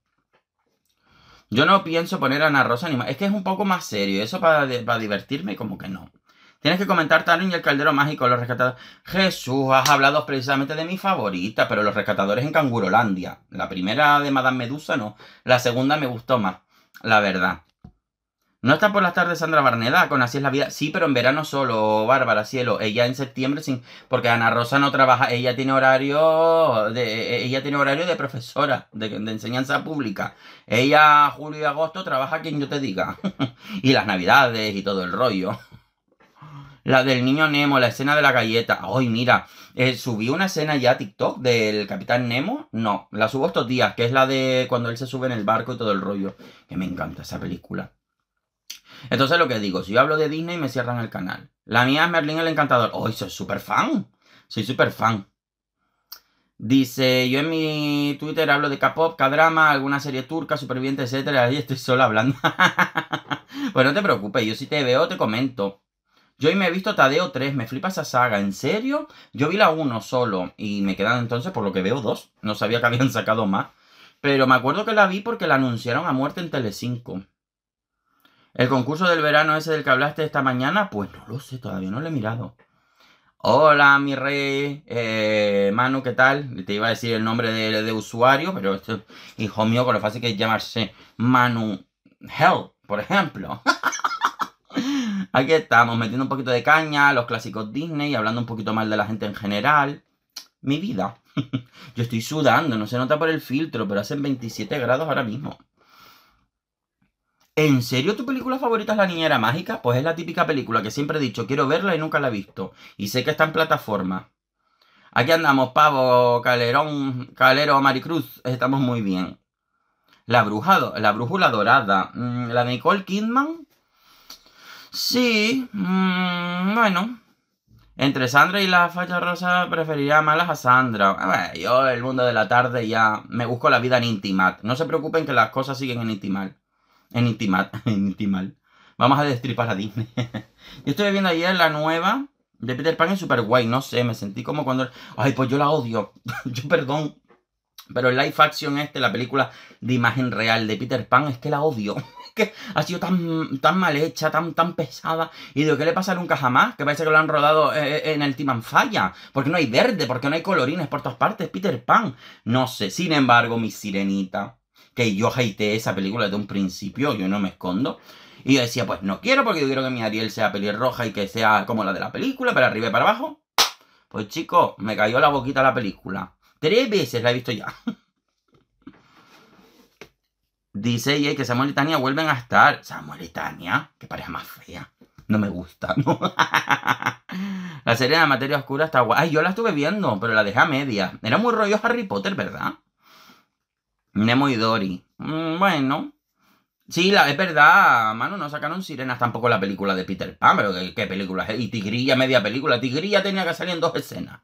Yo no pienso poner a Ana Rosa ni más. Es que es un poco más serio. Eso para, para divertirme, como que no. Tienes que comentar Taron y el caldero mágico, los rescatadores. Jesús, has hablado precisamente de mi favorita, pero los rescatadores en Cangurolandia. La primera de Madame Medusa no. La segunda me gustó más, la verdad. ¿No está por las tardes Sandra Barneda con Así es la vida? Sí, pero en verano solo, oh, Bárbara, cielo. Ella en septiembre sin... Porque Ana Rosa no trabaja, ella tiene horario de, e, e, ella tiene horario de profesora, de, enseñanza pública. Ella, julio y agosto, trabaja quien yo te diga. y las navidades y todo el rollo. La del niño Nemo, la escena de la galleta. Ay, mira, eh, subí una escena ya a TikTok del Capitán Nemo. No, la subo estos días, que es la de cuando él se sube en el barco y todo el rollo. Que me encanta esa película. Entonces lo que digo, si yo hablo de Disney me cierran el canal. La mía es Merlín el Encantador. ¡Ay, soy súper fan. Soy súper fan. Dice, yo en mi Twitter hablo de K-pop, K-drama, alguna serie turca, superviviente, etcétera, Ahí estoy solo hablando. pues no te preocupes, yo si te veo te comento. Yo hoy me he visto Tadeo 3, me flipa esa saga, ¿en serio? Yo vi la 1 solo y me quedan entonces, por lo que veo, dos. No sabía que habían sacado más. Pero me acuerdo que la vi porque la anunciaron a muerte en Telecinco. ¿El concurso del verano ese del que hablaste esta mañana? Pues no lo sé, todavía no lo he mirado. Hola, mi rey. Eh, Manu, ¿qué tal? Te iba a decir el nombre de, usuario, pero este hijo mío, con lo fácil que es llamarse Manu Hell, por ejemplo. Aquí estamos, metiendo un poquito de caña, los clásicos Disney, hablando un poquito mal de la gente en general. Mi vida. Yo estoy sudando, no se nota por el filtro, pero hacen 27 grados ahora mismo. ¿En serio tu película favorita es La Niñera Mágica? Pues es la típica película que siempre he dicho, quiero verla y nunca la he visto. Y sé que está en plataforma. Aquí andamos, Pavo, Calerón, Calero, Maricruz, estamos muy bien. La, Brujada. la brújula dorada, mm, la Nicole Kidman. Sí, mm, bueno. Entre Sandra y la Falla rosa preferiría malas a Sandra. yo el mundo de la tarde ya me busco la vida en Intimat. No se preocupen que las cosas siguen en Intimat en Intimal. En Intimal. Vamos a destripar a Disney. yo estoy viendo ayer la nueva de Peter Pan es súper guay. No sé, me sentí como cuando... Ay, pues yo la odio. yo perdón. Pero el live action este, la película de imagen real de Peter Pan, es que la odio. que ha sido tan, tan mal hecha, tan, tan pesada. Y digo, ¿qué le pasa nunca jamás? Que parece que lo han rodado eh, eh, en el Timan Falla. Porque no hay verde, porque no hay colorines por todas partes. Peter Pan. No sé. Sin embargo, mi sirenita que yo hateé esa película desde un principio, yo no me escondo. Y yo decía, pues no quiero porque yo quiero que mi Ariel sea pelirroja y que sea como la de la película, para arriba y para abajo. Pues chicos, me cayó la boquita la película. Tres veces la he visto ya. Dice Jay que Samuel y vuelven a estar. Samuel y que pareja más fea. No me gusta, la serie de la materia oscura está guay. Ay, yo la estuve viendo, pero la dejé a media. Era muy rollo Harry Potter, ¿verdad? Nemo y Dory. Mm, bueno. Sí, la, es verdad, mano, no sacaron sirenas tampoco la película de Peter Pan, pero ¿qué, película es? Y Tigrilla, media película. Tigrilla tenía que salir en dos escenas.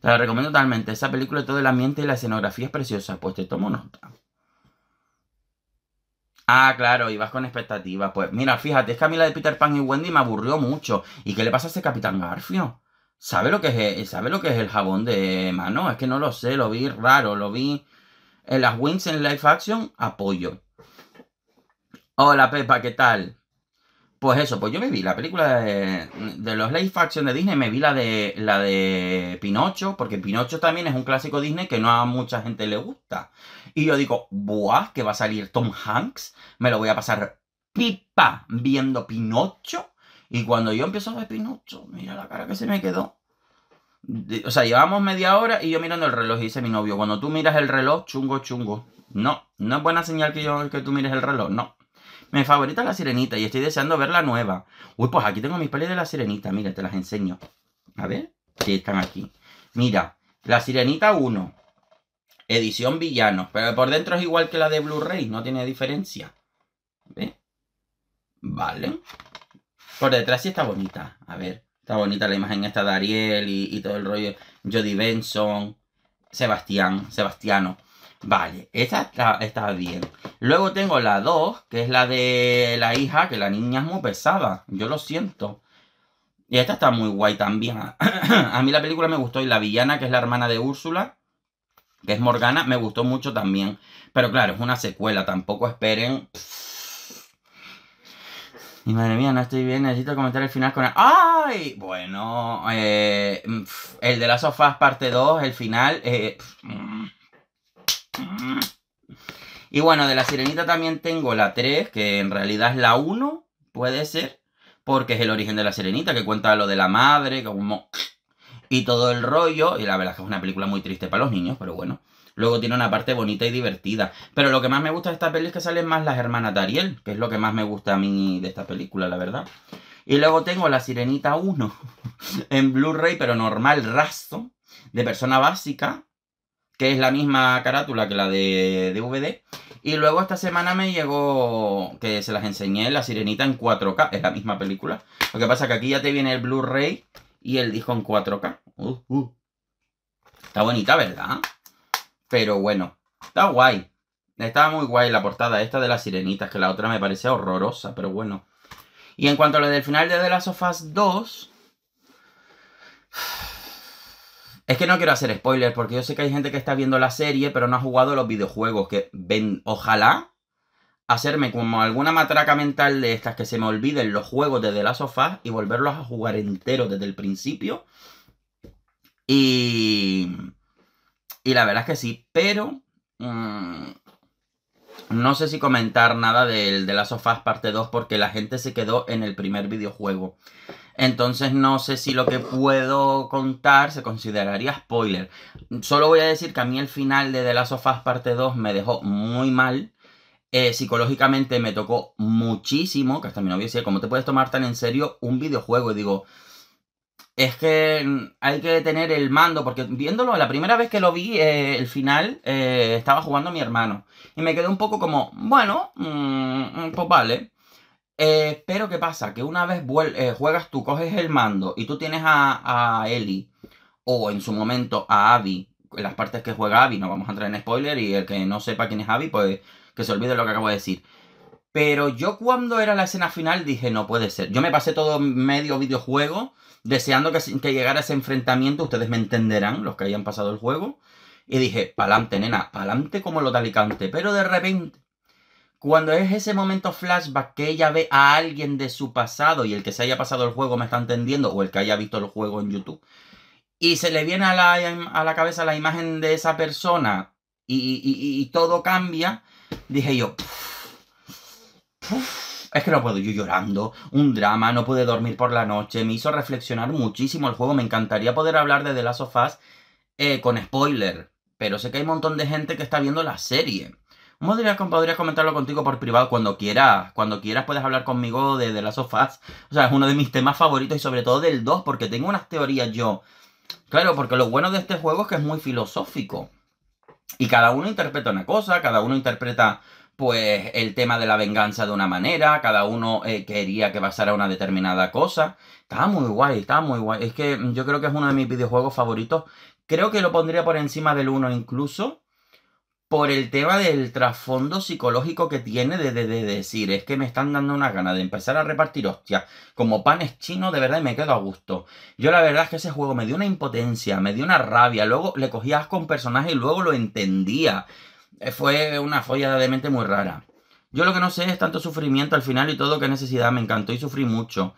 Te la recomiendo totalmente. Esa película, todo el ambiente y la escenografía es preciosa. Pues te tomo nota. Ah, claro, ibas con expectativas. Pues mira, fíjate, es que a mí la de Peter Pan y Wendy me aburrió mucho. ¿Y qué le pasa a ese Capitán Garfio? ¿Sabe lo que es, sabe lo que es el jabón de mano? Es que no lo sé, lo vi raro, lo vi en las wins en live action, apoyo. Hola Pepa, ¿qué tal? Pues eso, pues yo me vi la película de, los live action de Disney, me vi la de, la de Pinocho, porque Pinocho también es un clásico Disney que no a mucha gente le gusta. Y yo digo, buah, que va a salir Tom Hanks, me lo voy a pasar pipa viendo Pinocho. Y cuando yo empiezo a ver Pinocho, mira la cara que se me quedó. O sea, llevamos media hora y yo mirando el reloj y dice mi novio, cuando tú miras el reloj, chungo, chungo. No, no es buena señal que, yo, que tú mires el reloj, no. Me favorita la sirenita y estoy deseando ver la nueva. Uy, pues aquí tengo mis pelis de la sirenita, mira, te las enseño. A ver, si están aquí. Mira, la sirenita 1, edición villano pero por dentro es igual que la de Blu-ray, no tiene diferencia. ¿Ves? Vale. Por detrás sí está bonita, a ver. Está bonita la imagen esta de Ariel y, todo el rollo. Jodie Benson, Sebastián, Sebastiano. Vale, esta está, bien. Luego tengo la 2, que es la de la hija, que la niña es muy pesada. Yo lo siento. Y esta está muy guay también. a mí la película me gustó y la villana, que es la hermana de Úrsula, que es Morgana, me gustó mucho también. Pero claro, es una secuela, tampoco esperen... Y madre mía, no estoy bien, necesito comentar el final con ¡Ay! Bueno, eh, mm, el de las sofás parte 2, el final... Eh, mm. y bueno, de la sirenita también tengo la 3, que en realidad es la 1, puede ser, porque es el origen de la sirenita, que cuenta lo de la madre, como... Y todo el rollo, y la verdad es que es una película muy triste para los niños, pero bueno. Luego tiene una parte bonita y divertida. Pero lo que más me gusta de esta peli es que salen más las hermanas Dariel que es lo que más me gusta a mí de esta película, la verdad. Y luego tengo La Sirenita 1 en Blu-ray, pero normal, raso, de persona básica, que es la misma carátula que la de DVD. Y luego esta semana me llegó, que se las enseñé, La Sirenita en 4K, es la misma película. Lo que pasa es que aquí ya te viene el Blu-ray y el disco en 4K. Uh, uh. Está bonita, ¿verdad? Pero bueno, está guay. Estaba muy guay la portada esta de las sirenitas, que la otra me parecía horrorosa, pero bueno. Y en cuanto a lo del final de The Last of Us 2... Es que no quiero hacer spoilers, porque yo sé que hay gente que está viendo la serie, pero no ha jugado los videojuegos, que ven, ojalá hacerme como alguna matraca mental de estas que se me olviden los juegos de The Last of Us y volverlos a jugar enteros desde el principio. Y y la verdad es que sí, pero mm, no sé si comentar nada del de las sofás parte 2 porque la gente se quedó en el primer videojuego. Entonces no sé si lo que puedo contar se consideraría spoiler. Solo voy a decir que a mí el final de The Last of Us parte 2 me dejó muy mal. Eh, psicológicamente me tocó muchísimo, que hasta mi novia decía, ¿cómo te puedes tomar tan en serio un videojuego? Y digo, es que hay que tener el mando, porque viéndolo, la primera vez que lo vi, eh, el final, eh, estaba jugando mi hermano. Y me quedé un poco como, bueno, mm, mm, pues vale. Eh, pero ¿qué pasa? Que una vez juegas tú, coges el mando y tú tienes a, a Eli, o en su momento a Abby, en las partes que juega Abby, no vamos a entrar en spoiler, y el que no sepa quién es Abby, pues que se olvide lo que acabo de decir. Pero yo cuando era la escena final dije, no puede ser. Yo me pasé todo medio videojuego deseando que, que llegara ese enfrentamiento, ustedes me entenderán, los que hayan pasado el juego. Y dije, pa'lante, nena, pa'lante como lo de Alicante. Pero de repente, cuando es ese momento flashback que ella ve a alguien de su pasado, y el que se haya pasado el juego me está entendiendo, o el que haya visto el juego en YouTube, y se le viene a la, a la cabeza la imagen de esa persona, y, todo cambia, dije yo, es que no puedo, yo llorando, un drama, no pude dormir por la noche, me hizo reflexionar muchísimo el juego, me encantaría poder hablar de The Last of Us eh, con spoiler, pero sé que hay un montón de gente que está viendo la serie. Podrías, podrías comentarlo contigo por privado cuando quieras. Cuando quieras puedes hablar conmigo de, The Last of Us. O sea, es uno de mis temas favoritos y sobre todo del 2, porque tengo unas teorías yo. Claro, porque lo bueno de este juego es que es muy filosófico. Y cada uno interpreta una cosa, cada uno interpreta pues el tema de la venganza de una manera, cada uno eh, quería que pasara una determinada cosa. Estaba muy guay, estaba muy guay. Es que yo creo que es uno de mis videojuegos favoritos. Creo que lo pondría por encima del uno incluso, por el tema del trasfondo psicológico que tiene de, decir, es que me están dando una gana de empezar a repartir hostias como panes chinos, de verdad, y me quedo a gusto. Yo la verdad es que ese juego me dio una impotencia, me dio una rabia, luego le cogías con personaje y luego lo entendía. Eh, fue una follada de mente muy rara. Yo lo que no sé es tanto sufrimiento al final y todo, qué necesidad, me encantó y sufrí mucho.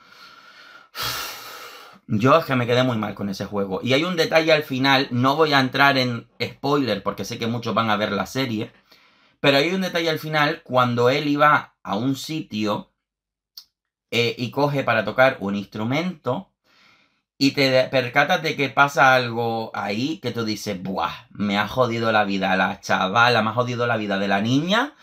Yo es que me quedé muy mal con ese juego. Y hay un detalle al final, no voy a entrar en spoiler porque sé que muchos van a ver la serie, pero hay un detalle al final cuando él iba a un sitio eh, y coge para tocar un instrumento, y te percatas de que pasa algo ahí que tú dices, ¡buah! Me ha jodido la vida la chavala, me ha jodido la vida de la niña.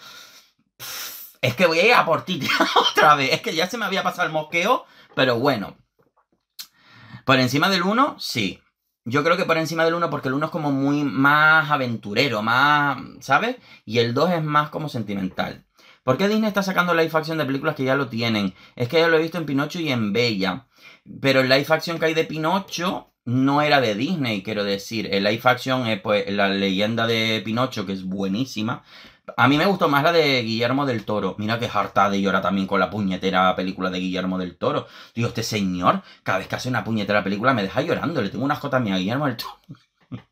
es que voy a ir a por ti otra vez. Es que ya se me había pasado el mosqueo, pero bueno. Por encima del 1, sí. Yo creo que por encima del 1, porque el 1 es como muy más aventurero, más. ¿Sabes? Y el 2 es más como sentimental. ¿Por qué Disney está sacando la action de películas que ya lo tienen? Es que ya lo he visto en Pinocho y en Bella. Pero el live action que hay de Pinocho no era de Disney, quiero decir. El live action es pues la leyenda de Pinocho, que es buenísima. A mí me gustó más la de Guillermo del Toro. Mira que harta de llorar también con la puñetera película de Guillermo del Toro. Dios, este señor, cada vez que hace una puñetera película me deja llorando. Le tengo unas cotas a Guillermo del Toro.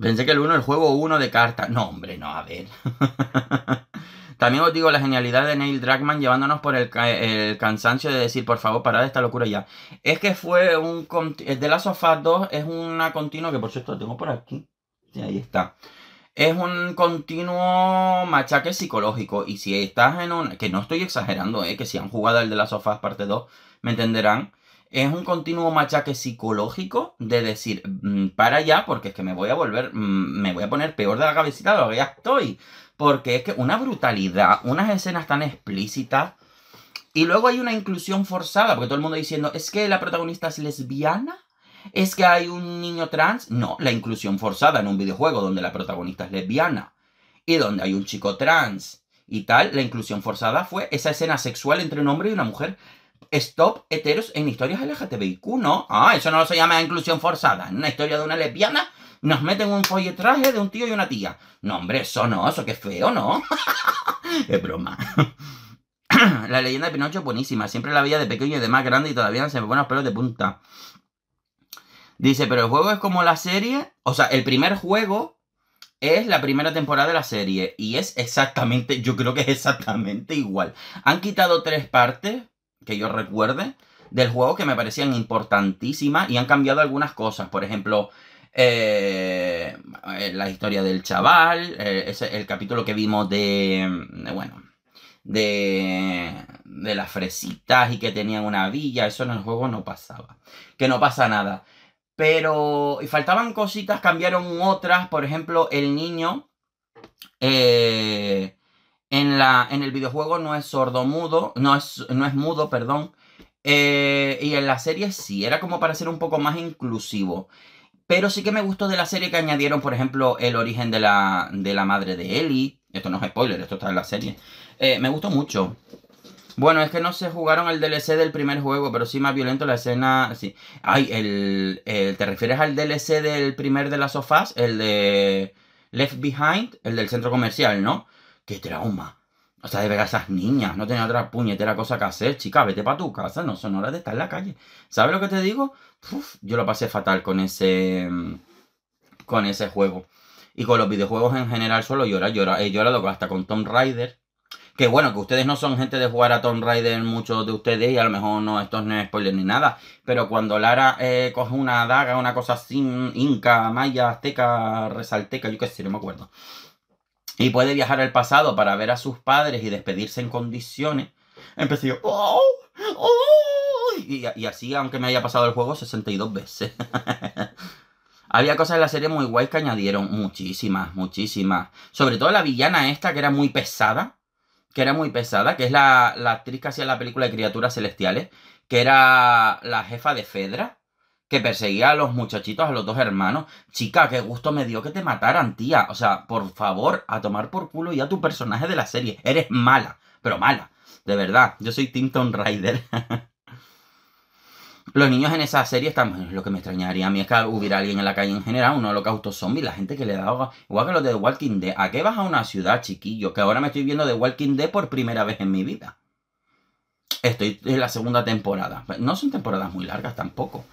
Pensé que el uno el juego uno de cartas. No, hombre, no, a ver. También os digo la genialidad de Neil Dragman llevándonos por el, cansancio de decir, por favor, parad esta locura ya. Es que fue un... El de la sofás 2 es una continua, que por cierto lo tengo por aquí. Y ahí está es un continuo machaque psicológico. Y si estás en un. que no estoy exagerando, eh, que si han jugado el de la sofás parte 2, me entenderán. Es un continuo machaque psicológico de decir, mm, para ya, porque es que me voy a volver, mm, me voy a poner peor de la cabecita de lo que ya estoy. Porque es que una brutalidad, unas escenas tan explícitas. Y luego hay una inclusión forzada, porque todo el mundo diciendo, es que la protagonista es lesbiana. ¿Es que hay un niño trans? No, la inclusión forzada en un videojuego donde la protagonista es lesbiana y donde hay un chico trans y tal, la inclusión forzada fue esa escena sexual entre un hombre y una mujer. Stop heteros en historias LGTBIQ, ¿no? Ah, eso no se llama inclusión forzada. En una historia de una lesbiana nos meten un folletraje de un tío y una tía. No, hombre, eso no, eso que feo, ¿no? es broma. la leyenda de Pinocho es buenísima. Siempre la veía de pequeño y de más grande y todavía se me ponen los pelos de punta. Dice, pero el juego es como la serie. O sea, el primer juego es la primera temporada de la serie. Y es exactamente, yo creo que es exactamente igual. Han quitado tres partes, que yo recuerde, del juego que me parecían importantísimas y han cambiado algunas cosas. Por ejemplo, eh, eh, la historia del chaval, eh, el capítulo que vimos mm, de, bueno, de, de, las fresitas y que tenían una villa, eso en el juego no pasaba, que no pasa nada. Pero y faltaban cositas, cambiaron otras, por ejemplo, el niño en, la, en el videojuego no es sordo mudo, no es, no es mudo, perdón. y en la serie sí, era como para ser un poco más inclusivo. Pero sí que me gustó de la serie que añadieron, por ejemplo, el origen de la, madre de Ellie. Esto no es spoiler, esto está en la serie. Eh, me gustó mucho. Bueno, es que no se jugaron el DLC del primer juego, pero sí más violento la escena. Sí. Ay, el, el ¿te refieres al DLC del primer de las sofás? El de Left Behind, el del centro comercial, ¿no? ¡Qué trauma! O sea, de ver a esas niñas, no tenía otra puñetera cosa que hacer, chica, vete para tu casa, no son horas de estar en la calle. ¿Sabes lo que te digo? Uf, yo lo pasé fatal con ese. Mm, con ese juego. Y con los videojuegos en general solo llora, llora. He llorado hasta con Tomb Raider. Que bueno, que ustedes no son gente de jugar a Tomb Raider, muchos de ustedes, y a lo mejor no, esto no es spoiler ni nada. Pero cuando Lara eh, coge una daga, una cosa así, mm, inca, maya, azteca, resalteca, yo qué sé, no me acuerdo y puede viajar al pasado para ver a sus padres y despedirse en condiciones. Empecé yo, ¡oh! oh" y, así, aunque me haya pasado el juego 62 veces. Había cosas de la serie muy guays que añadieron muchísimas, muchísimas. Sobre todo la villana esta, que era muy pesada. Que era muy pesada, que es la, la actriz que hacía la película de Criaturas Celestiales, que era la jefa de Fedra que perseguía a los muchachitos, a los dos hermanos. Chica, qué gusto me dio que te mataran, tía. O sea, por favor, a tomar por culo ya tu personaje de la serie. Eres mala, pero mala. De verdad, yo soy Tinton Rider. Los niños en esa serie están... lo que me extrañaría a mí es que hubiera alguien en la calle en general, un holocausto zombie, la gente que le da... Igual que los de The Walking Dead. ¿A qué vas a una ciudad, chiquillo? Que ahora me estoy viendo The Walking Dead por primera vez en mi vida. Estoy en la segunda temporada. No son temporadas muy largas tampoco.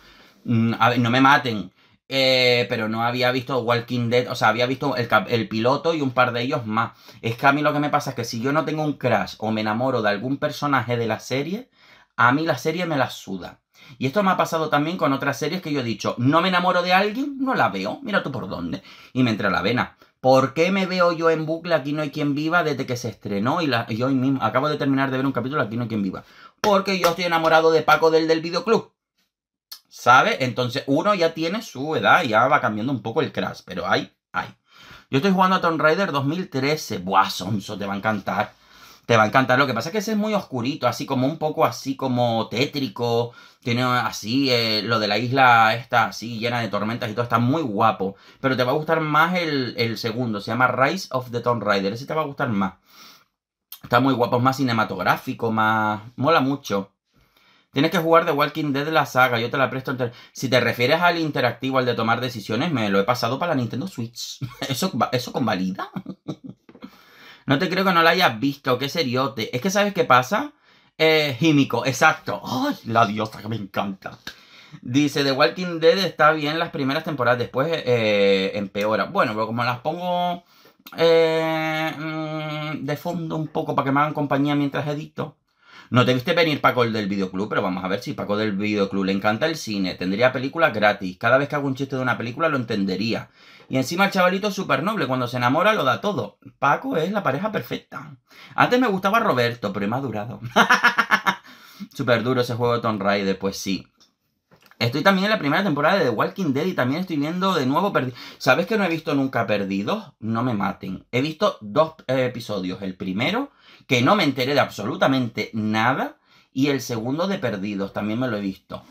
Mm, a ver, no me maten. Eh, pero no había visto Walking Dead, o sea, había visto el, piloto y un par de ellos más. Es que a mí lo que me pasa es que si yo no tengo un crash o me enamoro de algún personaje de la serie, a mí la serie me la suda. Y esto me ha pasado también con otras series que yo he dicho, no me enamoro de alguien, no la veo, mira tú por dónde. Y me entra la vena. ¿Por qué me veo yo en bucle Aquí no hay quien viva desde que se estrenó? Y, la, yo hoy mismo acabo de terminar de ver un capítulo Aquí no hay quien viva. Porque yo estoy enamorado de Paco del del videoclub. ¿sabe? Entonces uno ya tiene su edad, ya va cambiando un poco el crash, pero hay, hay. Yo estoy jugando a Tomb Raider 2013. Buah, Sonso, te va a encantar. Te va a encantar. Lo que pasa es que ese es muy oscurito, así como un poco así como tétrico. Tiene así eh, lo de la isla está así llena de tormentas y todo. Está muy guapo. Pero te va a gustar más el, el segundo. Se llama Rise of the Tomb Raider. Ese te va a gustar más. Está muy guapo, es más cinematográfico, más... Mola mucho. Tienes que jugar The Walking Dead la saga, yo te la presto. si te refieres al interactivo, al de tomar decisiones, me lo he pasado para la Nintendo Switch. ¿Eso, eso convalida? no te creo que no la hayas visto, qué seriote. Es que ¿sabes qué pasa? Eh, exacto. ¡Ay, la diosa que me encanta! Dice, The Walking Dead está bien las primeras temporadas, después eh, empeora. Bueno, pero como las pongo eh, mm, de fondo un poco para que me hagan compañía mientras edito, no te viste venir Paco del videoclub, pero vamos a ver si Paco del videoclub le encanta el cine, tendría películas gratis, cada vez que hago un chiste de una película lo entendería. Y encima el chavalito es súper noble, cuando se enamora lo da todo. Paco es la pareja perfecta. Antes me gustaba Roberto, pero he madurado. súper duro ese juego de Tomb Raider, pues sí. Estoy también en la primera temporada de The Walking Dead y también estoy viendo de nuevo Perdidos. ¿Sabes que no he visto nunca Perdidos? No me maten. He visto dos eh, episodios. El primero que no me enteré de absolutamente nada. Y el segundo de Perdidos, también me lo he visto.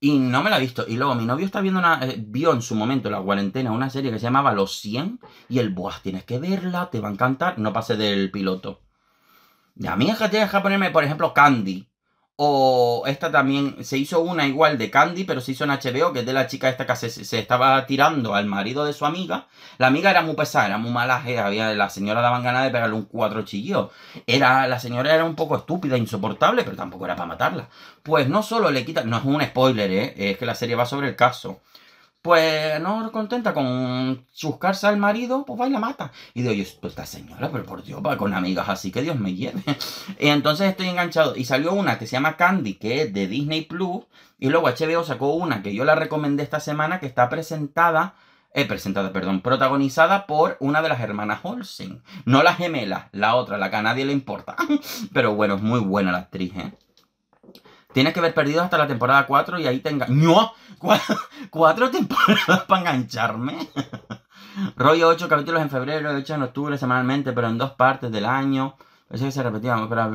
Y no me lo he visto. Y luego mi novio está viendo una. Eh, vio en su momento, la cuarentena, una serie que se llamaba Los 100. Y el Buah, tienes que verla, te va a encantar. No pase del piloto. Y a mí es que ponerme, por ejemplo, Candy. O esta también, se hizo una igual de Candy, pero se hizo en HBO, que es de la chica esta que se, estaba tirando al marido de su amiga. La amiga era muy pesada, era muy mala, eh, había, la señora daban ganas de pegarle un cuatro chiquillo Era, la señora era un poco estúpida, insoportable, pero tampoco era para matarla. Pues no solo le quita, no es un spoiler, ¿eh? es que la serie va sobre el caso pues no contenta con chuscarse al marido, pues va y la mata. Y digo, yo, pues esta señora, pero por Dios, va con amigas así que Dios me lleve. y entonces estoy enganchado. Y salió una que se llama Candy, que es de Disney Plus. Y luego HBO sacó una que yo la recomendé esta semana, que está presentada. Eh, presentada, perdón, protagonizada por una de las hermanas Olsen. No la gemela, la otra, la que a nadie le importa. pero bueno, es muy buena la actriz, ¿eh? Tienes que haber perdido hasta la temporada 4 y ahí te no, ¿Cuatro, ¿Cuatro temporadas para engancharme? Rollo 8 capítulos en febrero, 8 en octubre semanalmente, pero en dos partes del año. Eso que se repetía, pero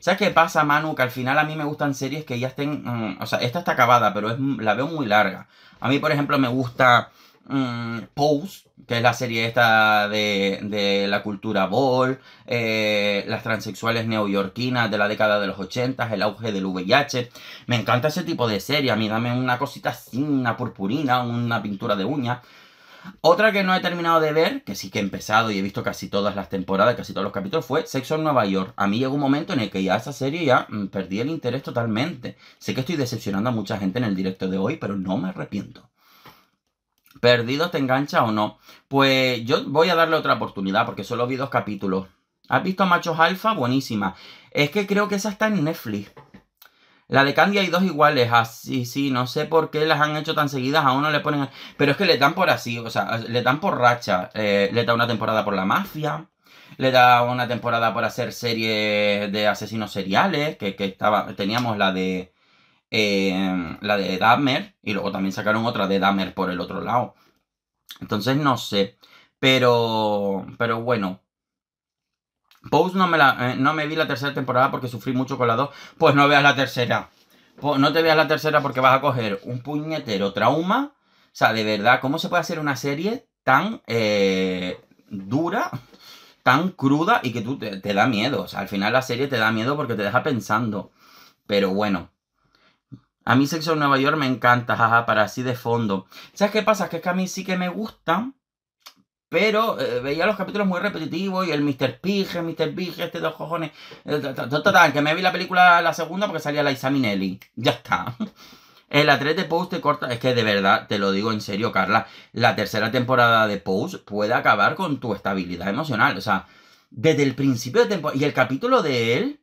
¿Sabes qué pasa, Manu? Que al final a mí me gustan series que ya estén... Mm, o sea, esta está acabada, pero es, la veo muy larga. A mí, por ejemplo, me gusta Post. Mm, Pose, que es la serie esta de, la cultura ball, eh, las transexuales neoyorquinas de la década de los 80, el auge del VIH. Me encanta ese tipo de serie. A mí dame una cosita así, una purpurina, una pintura de uña Otra que no he terminado de ver, que sí que he empezado y he visto casi todas las temporadas, casi todos los capítulos, fue Sexo en Nueva York. A mí llegó un momento en el que ya esa serie ya mm, perdí el interés totalmente. Sé que estoy decepcionando a mucha gente en el directo de hoy, pero no me arrepiento. Perdido te engancha o no. Pues yo voy a darle otra oportunidad porque solo vi dos capítulos. ¿Has visto Machos Alfa? Buenísima. Es que creo que esa está en Netflix. La de Candy hay dos iguales, así, sí, no sé por qué las han hecho tan seguidas, a uno le ponen... Pero es que le dan por así, o sea, le dan por racha, eh, le da una temporada por la mafia, le da una temporada por hacer series de asesinos seriales, que, que estaba, teníamos la de Em, la de Dahmer, y luego también sacaron otra de Dahmer por el otro lado. Entonces no sé, pero, pero bueno. Post no me, la, eh, no me vi la tercera temporada porque sufrí mucho con la dos. Pues no veas la tercera. no te veas la tercera porque vas a coger un puñetero trauma. O sea, de verdad, ¿cómo se puede hacer una serie tan eh, dura, tan cruda y que tú te, te da miedo? O sea, al final la serie te da miedo porque te deja pensando. Pero bueno, a mí Sexo en Nueva York me encanta, jaja, para así de fondo. ¿Sabes qué pasa? Que es que a mí sí que me gusta. pero eh, veía los capítulos muy repetitivos y el Mr. Pige, Mr. Pige, este dos cojones. Total, eh, que me vi la película la segunda porque salía la Isaminelli. Ya está. El 3 de Pose te corta. Es que de verdad, te lo digo en serio, Carla. La tercera temporada de Pose puede acabar con tu estabilidad emocional. O sea, desde el principio de temporada. Y el capítulo de él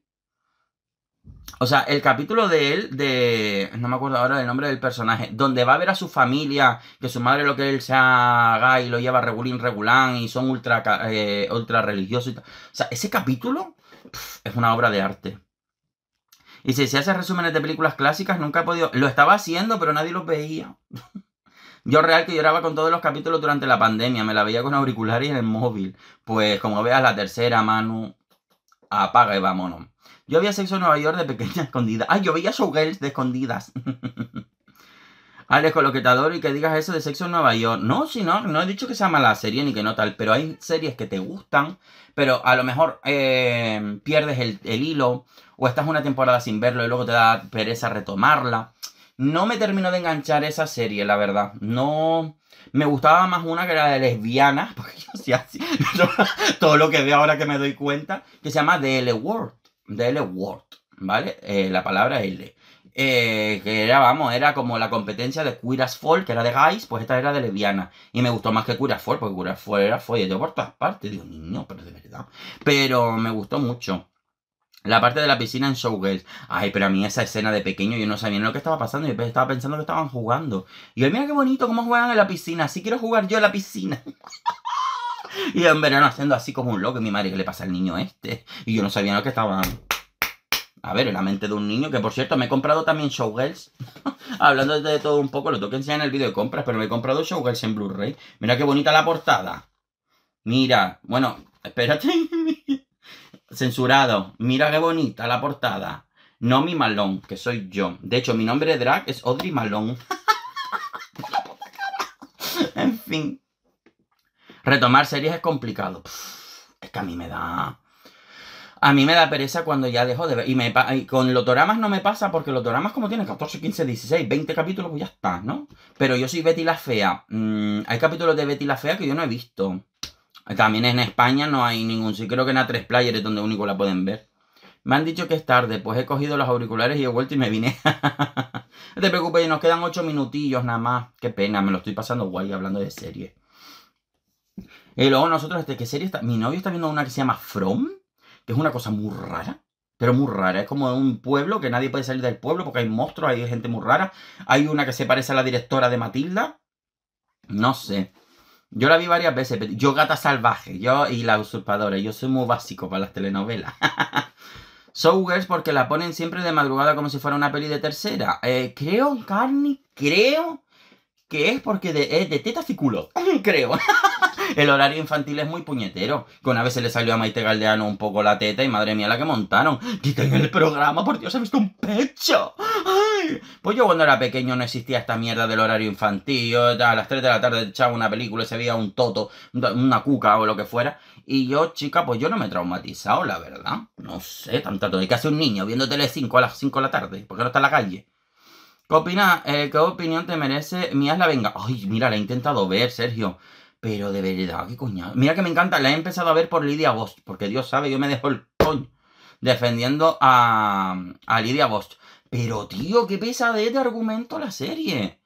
o sea, el capítulo de él, de. No me acuerdo ahora del nombre del personaje, donde va a ver a su familia, que su madre lo que él se haga y lo lleva regulín, regulán y son ultra, eh, ultra religiosos y tal. O sea, ese capítulo es una obra de arte. Y si se hace resúmenes de películas clásicas, nunca he podido. Lo estaba haciendo, pero nadie los veía. Yo real que lloraba con todos los capítulos durante la pandemia, me la veía con auriculares y en el móvil. Pues como veas la tercera, Manu, apaga y vámonos. Yo había sexo en Nueva York de pequeña escondida. Ah, yo veía showgirls de escondidas. Alex, con lo que te adoro y que digas eso de sexo en Nueva York. No, si no, no he dicho que sea mala serie ni que no tal, pero hay series que te gustan, pero a lo mejor eh, pierdes el, hilo o estás una temporada sin verlo y luego te da pereza retomarla. No me termino de enganchar esa serie, la verdad. No. Me gustaba más una que era de lesbianas, porque yo sí así. todo lo que veo ahora que me doy cuenta, que se llama The L Word. L. World, ¿vale? Eh, la palabra L. Eh, que era, vamos, era como la competencia de Queer as Fall, que era de guys, pues esta era de lesbiana. Y me gustó más que Queer as porque Queer as Fall era folleto por todas partes. Digo, niño, pero de verdad. Pero me gustó mucho. La parte de la piscina en Showgirls. Ay, pero a mí esa escena de pequeño yo no sabía lo que estaba pasando. y estaba pensando que estaban jugando. Y yo, mira qué bonito cómo juegan en la piscina. Si quiero jugar yo en la piscina. y en verano haciendo así como un loco. Mi madre, ¿qué le pasa al niño este? Y yo no sabía lo que estaba... A ver, en la mente de un niño, que por cierto, me he comprado también Showgirls. Hablando de todo un poco, lo tengo que enseñar en el vídeo de compras, pero me he comprado Showgirls en Blu-ray. Mira qué bonita la portada. Mira, bueno, espérate. Censurado. Mira qué bonita la portada. No mi malón, que soy yo. De hecho, mi nombre de drag es Audrey Malone. en fin. Retomar series es complicado. es que a mí me da... A mí me da pereza cuando ya dejo de ver. Y, me, con Lotoramas no me pasa porque Lotoramas como tiene 14, 15, 16, 20 capítulos, pues ya está, ¿no? Pero yo soy Betty la Fea. Mm, hay capítulos de Betty la Fea que yo no he visto. También en España no hay ningún. Sí, creo que en A3 Player es donde único la pueden ver. Me han dicho que es tarde, pues he cogido los auriculares y he vuelto y me vine. no te preocupes, nos quedan 8 minutillos nada más. Qué pena, me lo estoy pasando guay hablando de series. Y luego nosotros, este, ¿qué serie está? Mi novio está viendo una que se llama From, que es una cosa muy rara, pero muy rara. Es como un pueblo que nadie puede salir del pueblo porque hay monstruos, hay gente muy rara. Hay una que se parece a la directora de Matilda. No sé. Yo la vi varias veces. yo gata salvaje, yo y la usurpadora. Yo soy muy básico para las telenovelas. Showgirls porque la ponen siempre de madrugada como si fuera una peli de tercera. Eh, creo, Carney, creo que es porque de, es de tetas y culo, creo. el horario infantil es muy puñetero. Que una vez se le salió a Maite Galdeano un poco la teta y madre mía la que montaron. en el programa, por Dios, ha visto un pecho. Pues yo cuando era pequeño no existía esta mierda del horario infantil. a las 3 de la tarde echaba una película y se veía un toto, una cuca o lo que fuera. Y yo, chica, pues yo no me he traumatizado, la verdad. No sé, tanto. Hay que hace un niño viendo Tele 5 a las 5 de la tarde, ¿por qué no está en la calle. ¿Qué, opina, eh, ¿Qué opinión te merece Mías la venga? Ay, mira, la he intentado ver, Sergio. Pero de verdad, qué coñado. Mira que me encanta, la he empezado a ver por Lidia Bost. Porque Dios sabe, yo me dejo el coño defendiendo a, Lidia Bost. Pero tío, qué pesadez de argumento la serie.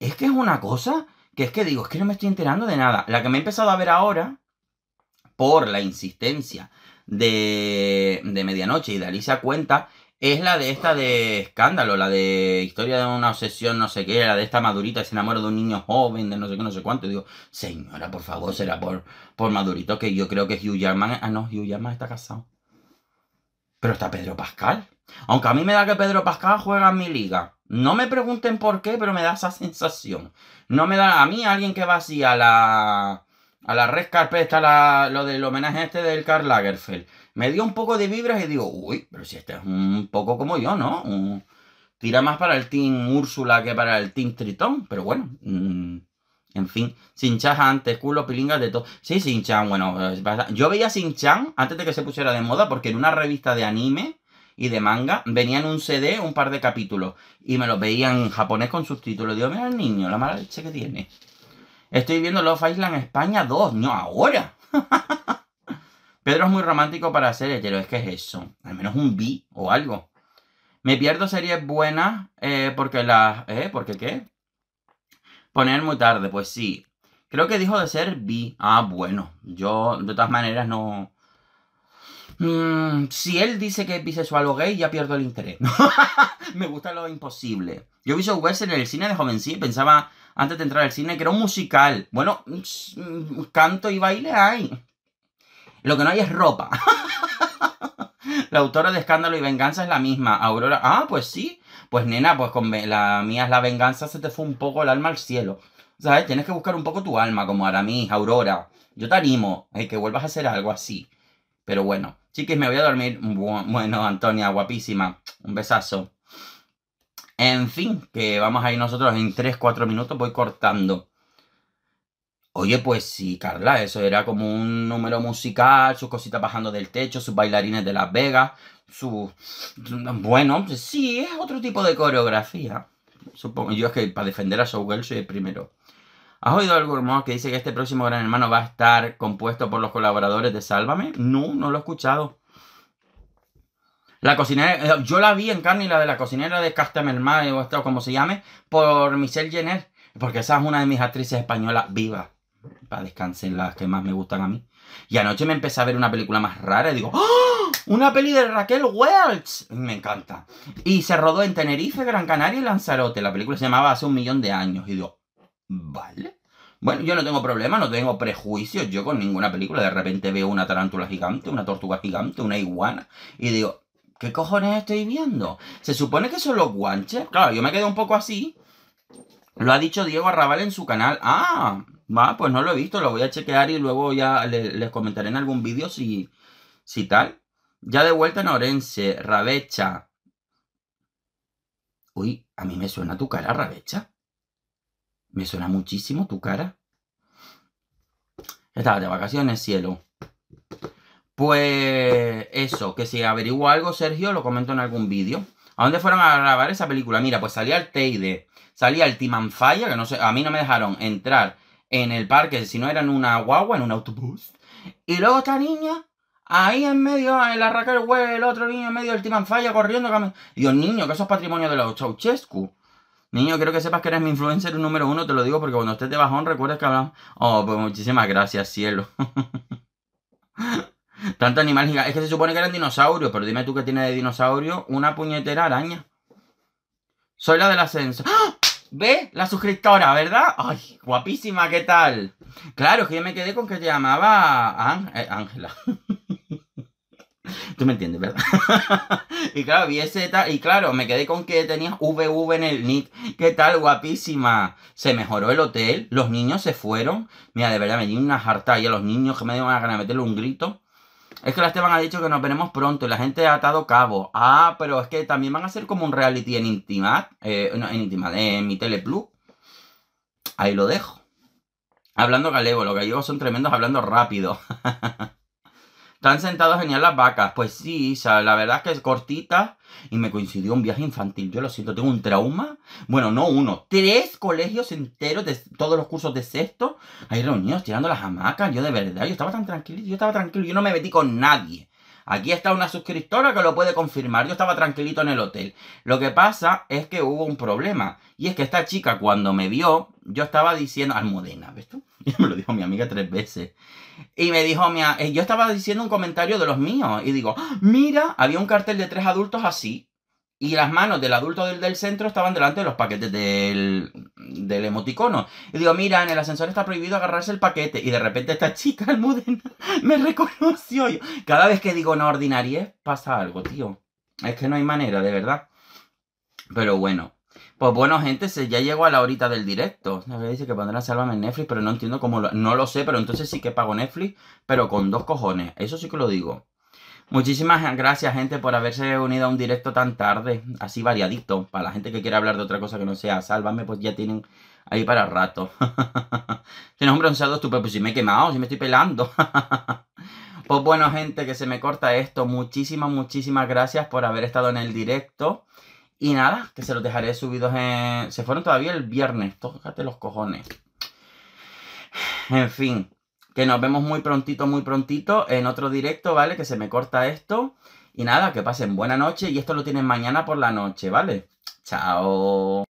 Es que es una cosa que es que digo, es que no me estoy enterando de nada. La que me he empezado a ver ahora, por la insistencia de, de Medianoche y de Alicia Cuenta, es la de esta de escándalo, la de historia de una obsesión, no sé qué, la de esta madurita se enamora de un niño joven, de no sé qué, no sé cuánto. Y digo, señora, por favor, será por, por madurito, que yo creo que Hugh Jackman. Ah, no, Hugh Jackman está casado. Pero está Pedro Pascal. Aunque a mí me da que Pedro Pascal juega en mi liga. No me pregunten por qué, pero me da esa sensación. No me da a mí alguien que va así a la. A la red está la, lo del homenaje este del Carl Lagerfeld me dio un poco de vibras y digo, uy, pero si este es un poco como yo, ¿no? tira más para el Team Úrsula que para el Team Tritón, pero bueno, mm, en fin, Sinchan antes, culo, pilingas de todo. Sí, Sinchan, bueno, yo veía Sinchan antes de que se pusiera de moda porque en una revista de anime y de manga, venían un CD, un par de capítulos, y me los veían en japonés con subtítulos. Digo, mira el niño, la mala leche que tiene. Estoy viendo Love Island España 2, no ahora. Pedro es muy romántico para ser hetero, es que es eso. Al menos un bi o algo. Me pierdo series buenas eh, porque las... ¿Eh? ¿Porque qué? Poner muy tarde, pues sí. Creo que dijo de ser bi. Ah, bueno. Yo, de todas maneras, no... Mm, si él dice que es bisexual o gay, ya pierdo el interés. Me gusta lo imposible. Yo vi Wessel en el cine de joven, y pensaba, antes de entrar al cine, que era un musical. Bueno, mm, canto y baile hay. Lo que no hay es ropa. la autora de Escándalo y Venganza es la misma. Aurora. Ah, pues sí. Pues nena, pues con la mía es la venganza, se te fue un poco el alma al cielo. ¿Sabes? Tienes que buscar un poco tu alma, como Aramis, Aurora. Yo te animo a eh, que vuelvas a hacer algo así. Pero bueno, chiquis, me voy a dormir. Bueno, Antonia, guapísima. Un besazo. En fin, que vamos a ir nosotros en 3-4 minutos. Voy cortando. Oye, pues sí, Carla, eso era como un número musical, sus cositas bajando del techo, sus bailarines de Las Vegas, su... Bueno, pues sí, es otro tipo de coreografía. Supongo, yo es que para defender a Showgirl soy el primero. ¿Has oído algo rumor que dice que este próximo Gran Hermano va a estar compuesto por los colaboradores de Sálvame? No, no lo he escuchado. La cocinera, eh, yo la vi en carne y la de la cocinera de Castamelmar, o como se llame, por Michelle Jenner, porque esa es una de mis actrices españolas vivas para descansar las que más me gustan a mí. Y anoche me empecé a ver una película más rara y digo, ¡Ah! ¡Una peli de Raquel Welch! Me encanta. Y se rodó en Tenerife, Gran Canaria y Lanzarote. La película se llamaba Hace un millón de años. Y digo, ¿vale? Bueno, yo no tengo problema, no tengo prejuicios yo con ninguna película. De repente veo una tarántula gigante, una tortuga gigante, una iguana. Y digo, ¿qué cojones estoy viendo? Se supone que son los guanches. Claro, yo me quedé un poco así. Lo ha dicho Diego Arrabal en su canal. Ah, va, pues no lo he visto, lo voy a chequear y luego ya les comentaré en algún vídeo si, si tal. Ya de vuelta en Orense, Rabecha. Uy, a mí me suena tu cara, Rabecha. Me suena muchísimo tu cara. Estaba de vacaciones, cielo. Pues eso, que si averiguo algo, Sergio, lo comento en algún vídeo. ¿A dónde fueron a grabar esa película? Mira, pues salí al Teide. Salía el Timanfaya, que no sé, a mí no me dejaron entrar en el parque, si no eran una guagua, en un autobús. Y luego esta niña, ahí en medio, en la Raquel huevo, el otro niño en medio del Timanfaya corriendo. Dios, niño, que eso es patrimonio de los chauchescu. Niño, quiero que sepas que eres mi influencer número uno, te lo digo porque cuando estés de bajón recuerdes que hablamos. Oh, pues muchísimas gracias, cielo. Tanto animal Es que se supone que eran dinosaurios, pero dime tú que tiene de dinosaurio una puñetera araña. Soy la del ascenso. ¡Ah! ¿Ve? La suscriptora, ¿verdad? ¡Ay, guapísima, qué tal! Claro, que yo me quedé con que te llamaba eh, Ángela. Tú me entiendes, ¿verdad? y claro, vi ese tal. Y claro, me quedé con que tenía VV en el nick. ¿Qué tal, guapísima? Se mejoró el hotel. Los niños se fueron. Mira, de verdad, me di una jarta a los niños que me dieron ganas de meterle un grito. Es que la Esteban ha dicho que nos veremos pronto y la gente ha atado cabo. Ah, pero es que también van a ser como un reality en Intimad. Eh, no, en Intimad, en mi Teleplu Ahí lo dejo. Hablando galego, los gallegos son tremendos hablando rápido. Están sentados genial las vacas. Pues sí, la verdad es que es cortita. Y me coincidió un viaje infantil. Yo lo siento, tengo un trauma. Bueno, no uno. Tres colegios enteros de todos los cursos de sexto. Ahí reunidos, tirando las hamacas. Yo de verdad, yo estaba tan tranquilo. Yo estaba tranquilo. Yo no me metí con nadie. Aquí está una suscriptora que lo puede confirmar. Yo estaba tranquilito en el hotel. Lo que pasa es que hubo un problema. Y es que esta chica cuando me vio, yo estaba diciendo, Almudena, ¿ves tú? Y me lo dijo mi amiga tres veces. Y me dijo, mía, eh, yo estaba diciendo un comentario de los míos. Y digo, ¡Ah, mira, había un cartel de tres adultos así y las manos del adulto del, del centro estaban delante de los paquetes del, del, emoticono. Y digo, mira, en el ascensor está prohibido agarrarse el paquete. Y de repente esta chica, Almudena, me reconoció. cada vez que digo no ordinarie, pasa algo, tío. Es que no hay manera, de verdad. Pero bueno. Pues bueno, gente, ya llegó a la horita del directo. Me dice que pondrán Sálvame en Netflix, pero no entiendo cómo No lo sé, pero entonces sí que pago Netflix, pero con dos cojones. Eso sí que lo digo. Muchísimas gracias, gente, por haberse unido a un directo tan tarde, así variadito. Para la gente que quiera hablar de otra cosa que no sea sálvame, pues ya tienen ahí para rato. Tienes un bronceado estupendo, pues si me he quemado, si me estoy pelando. pues bueno, gente, que se me corta esto. Muchísimas, muchísimas gracias por haber estado en el directo. Y nada, que se los dejaré subidos en... Se fueron todavía el viernes, tócate los cojones. En fin que nos vemos muy prontito, muy prontito en otro directo, ¿vale? Que se me corta esto. Y nada, que pasen buena noche y esto lo tienen mañana por la noche, ¿vale? Chao.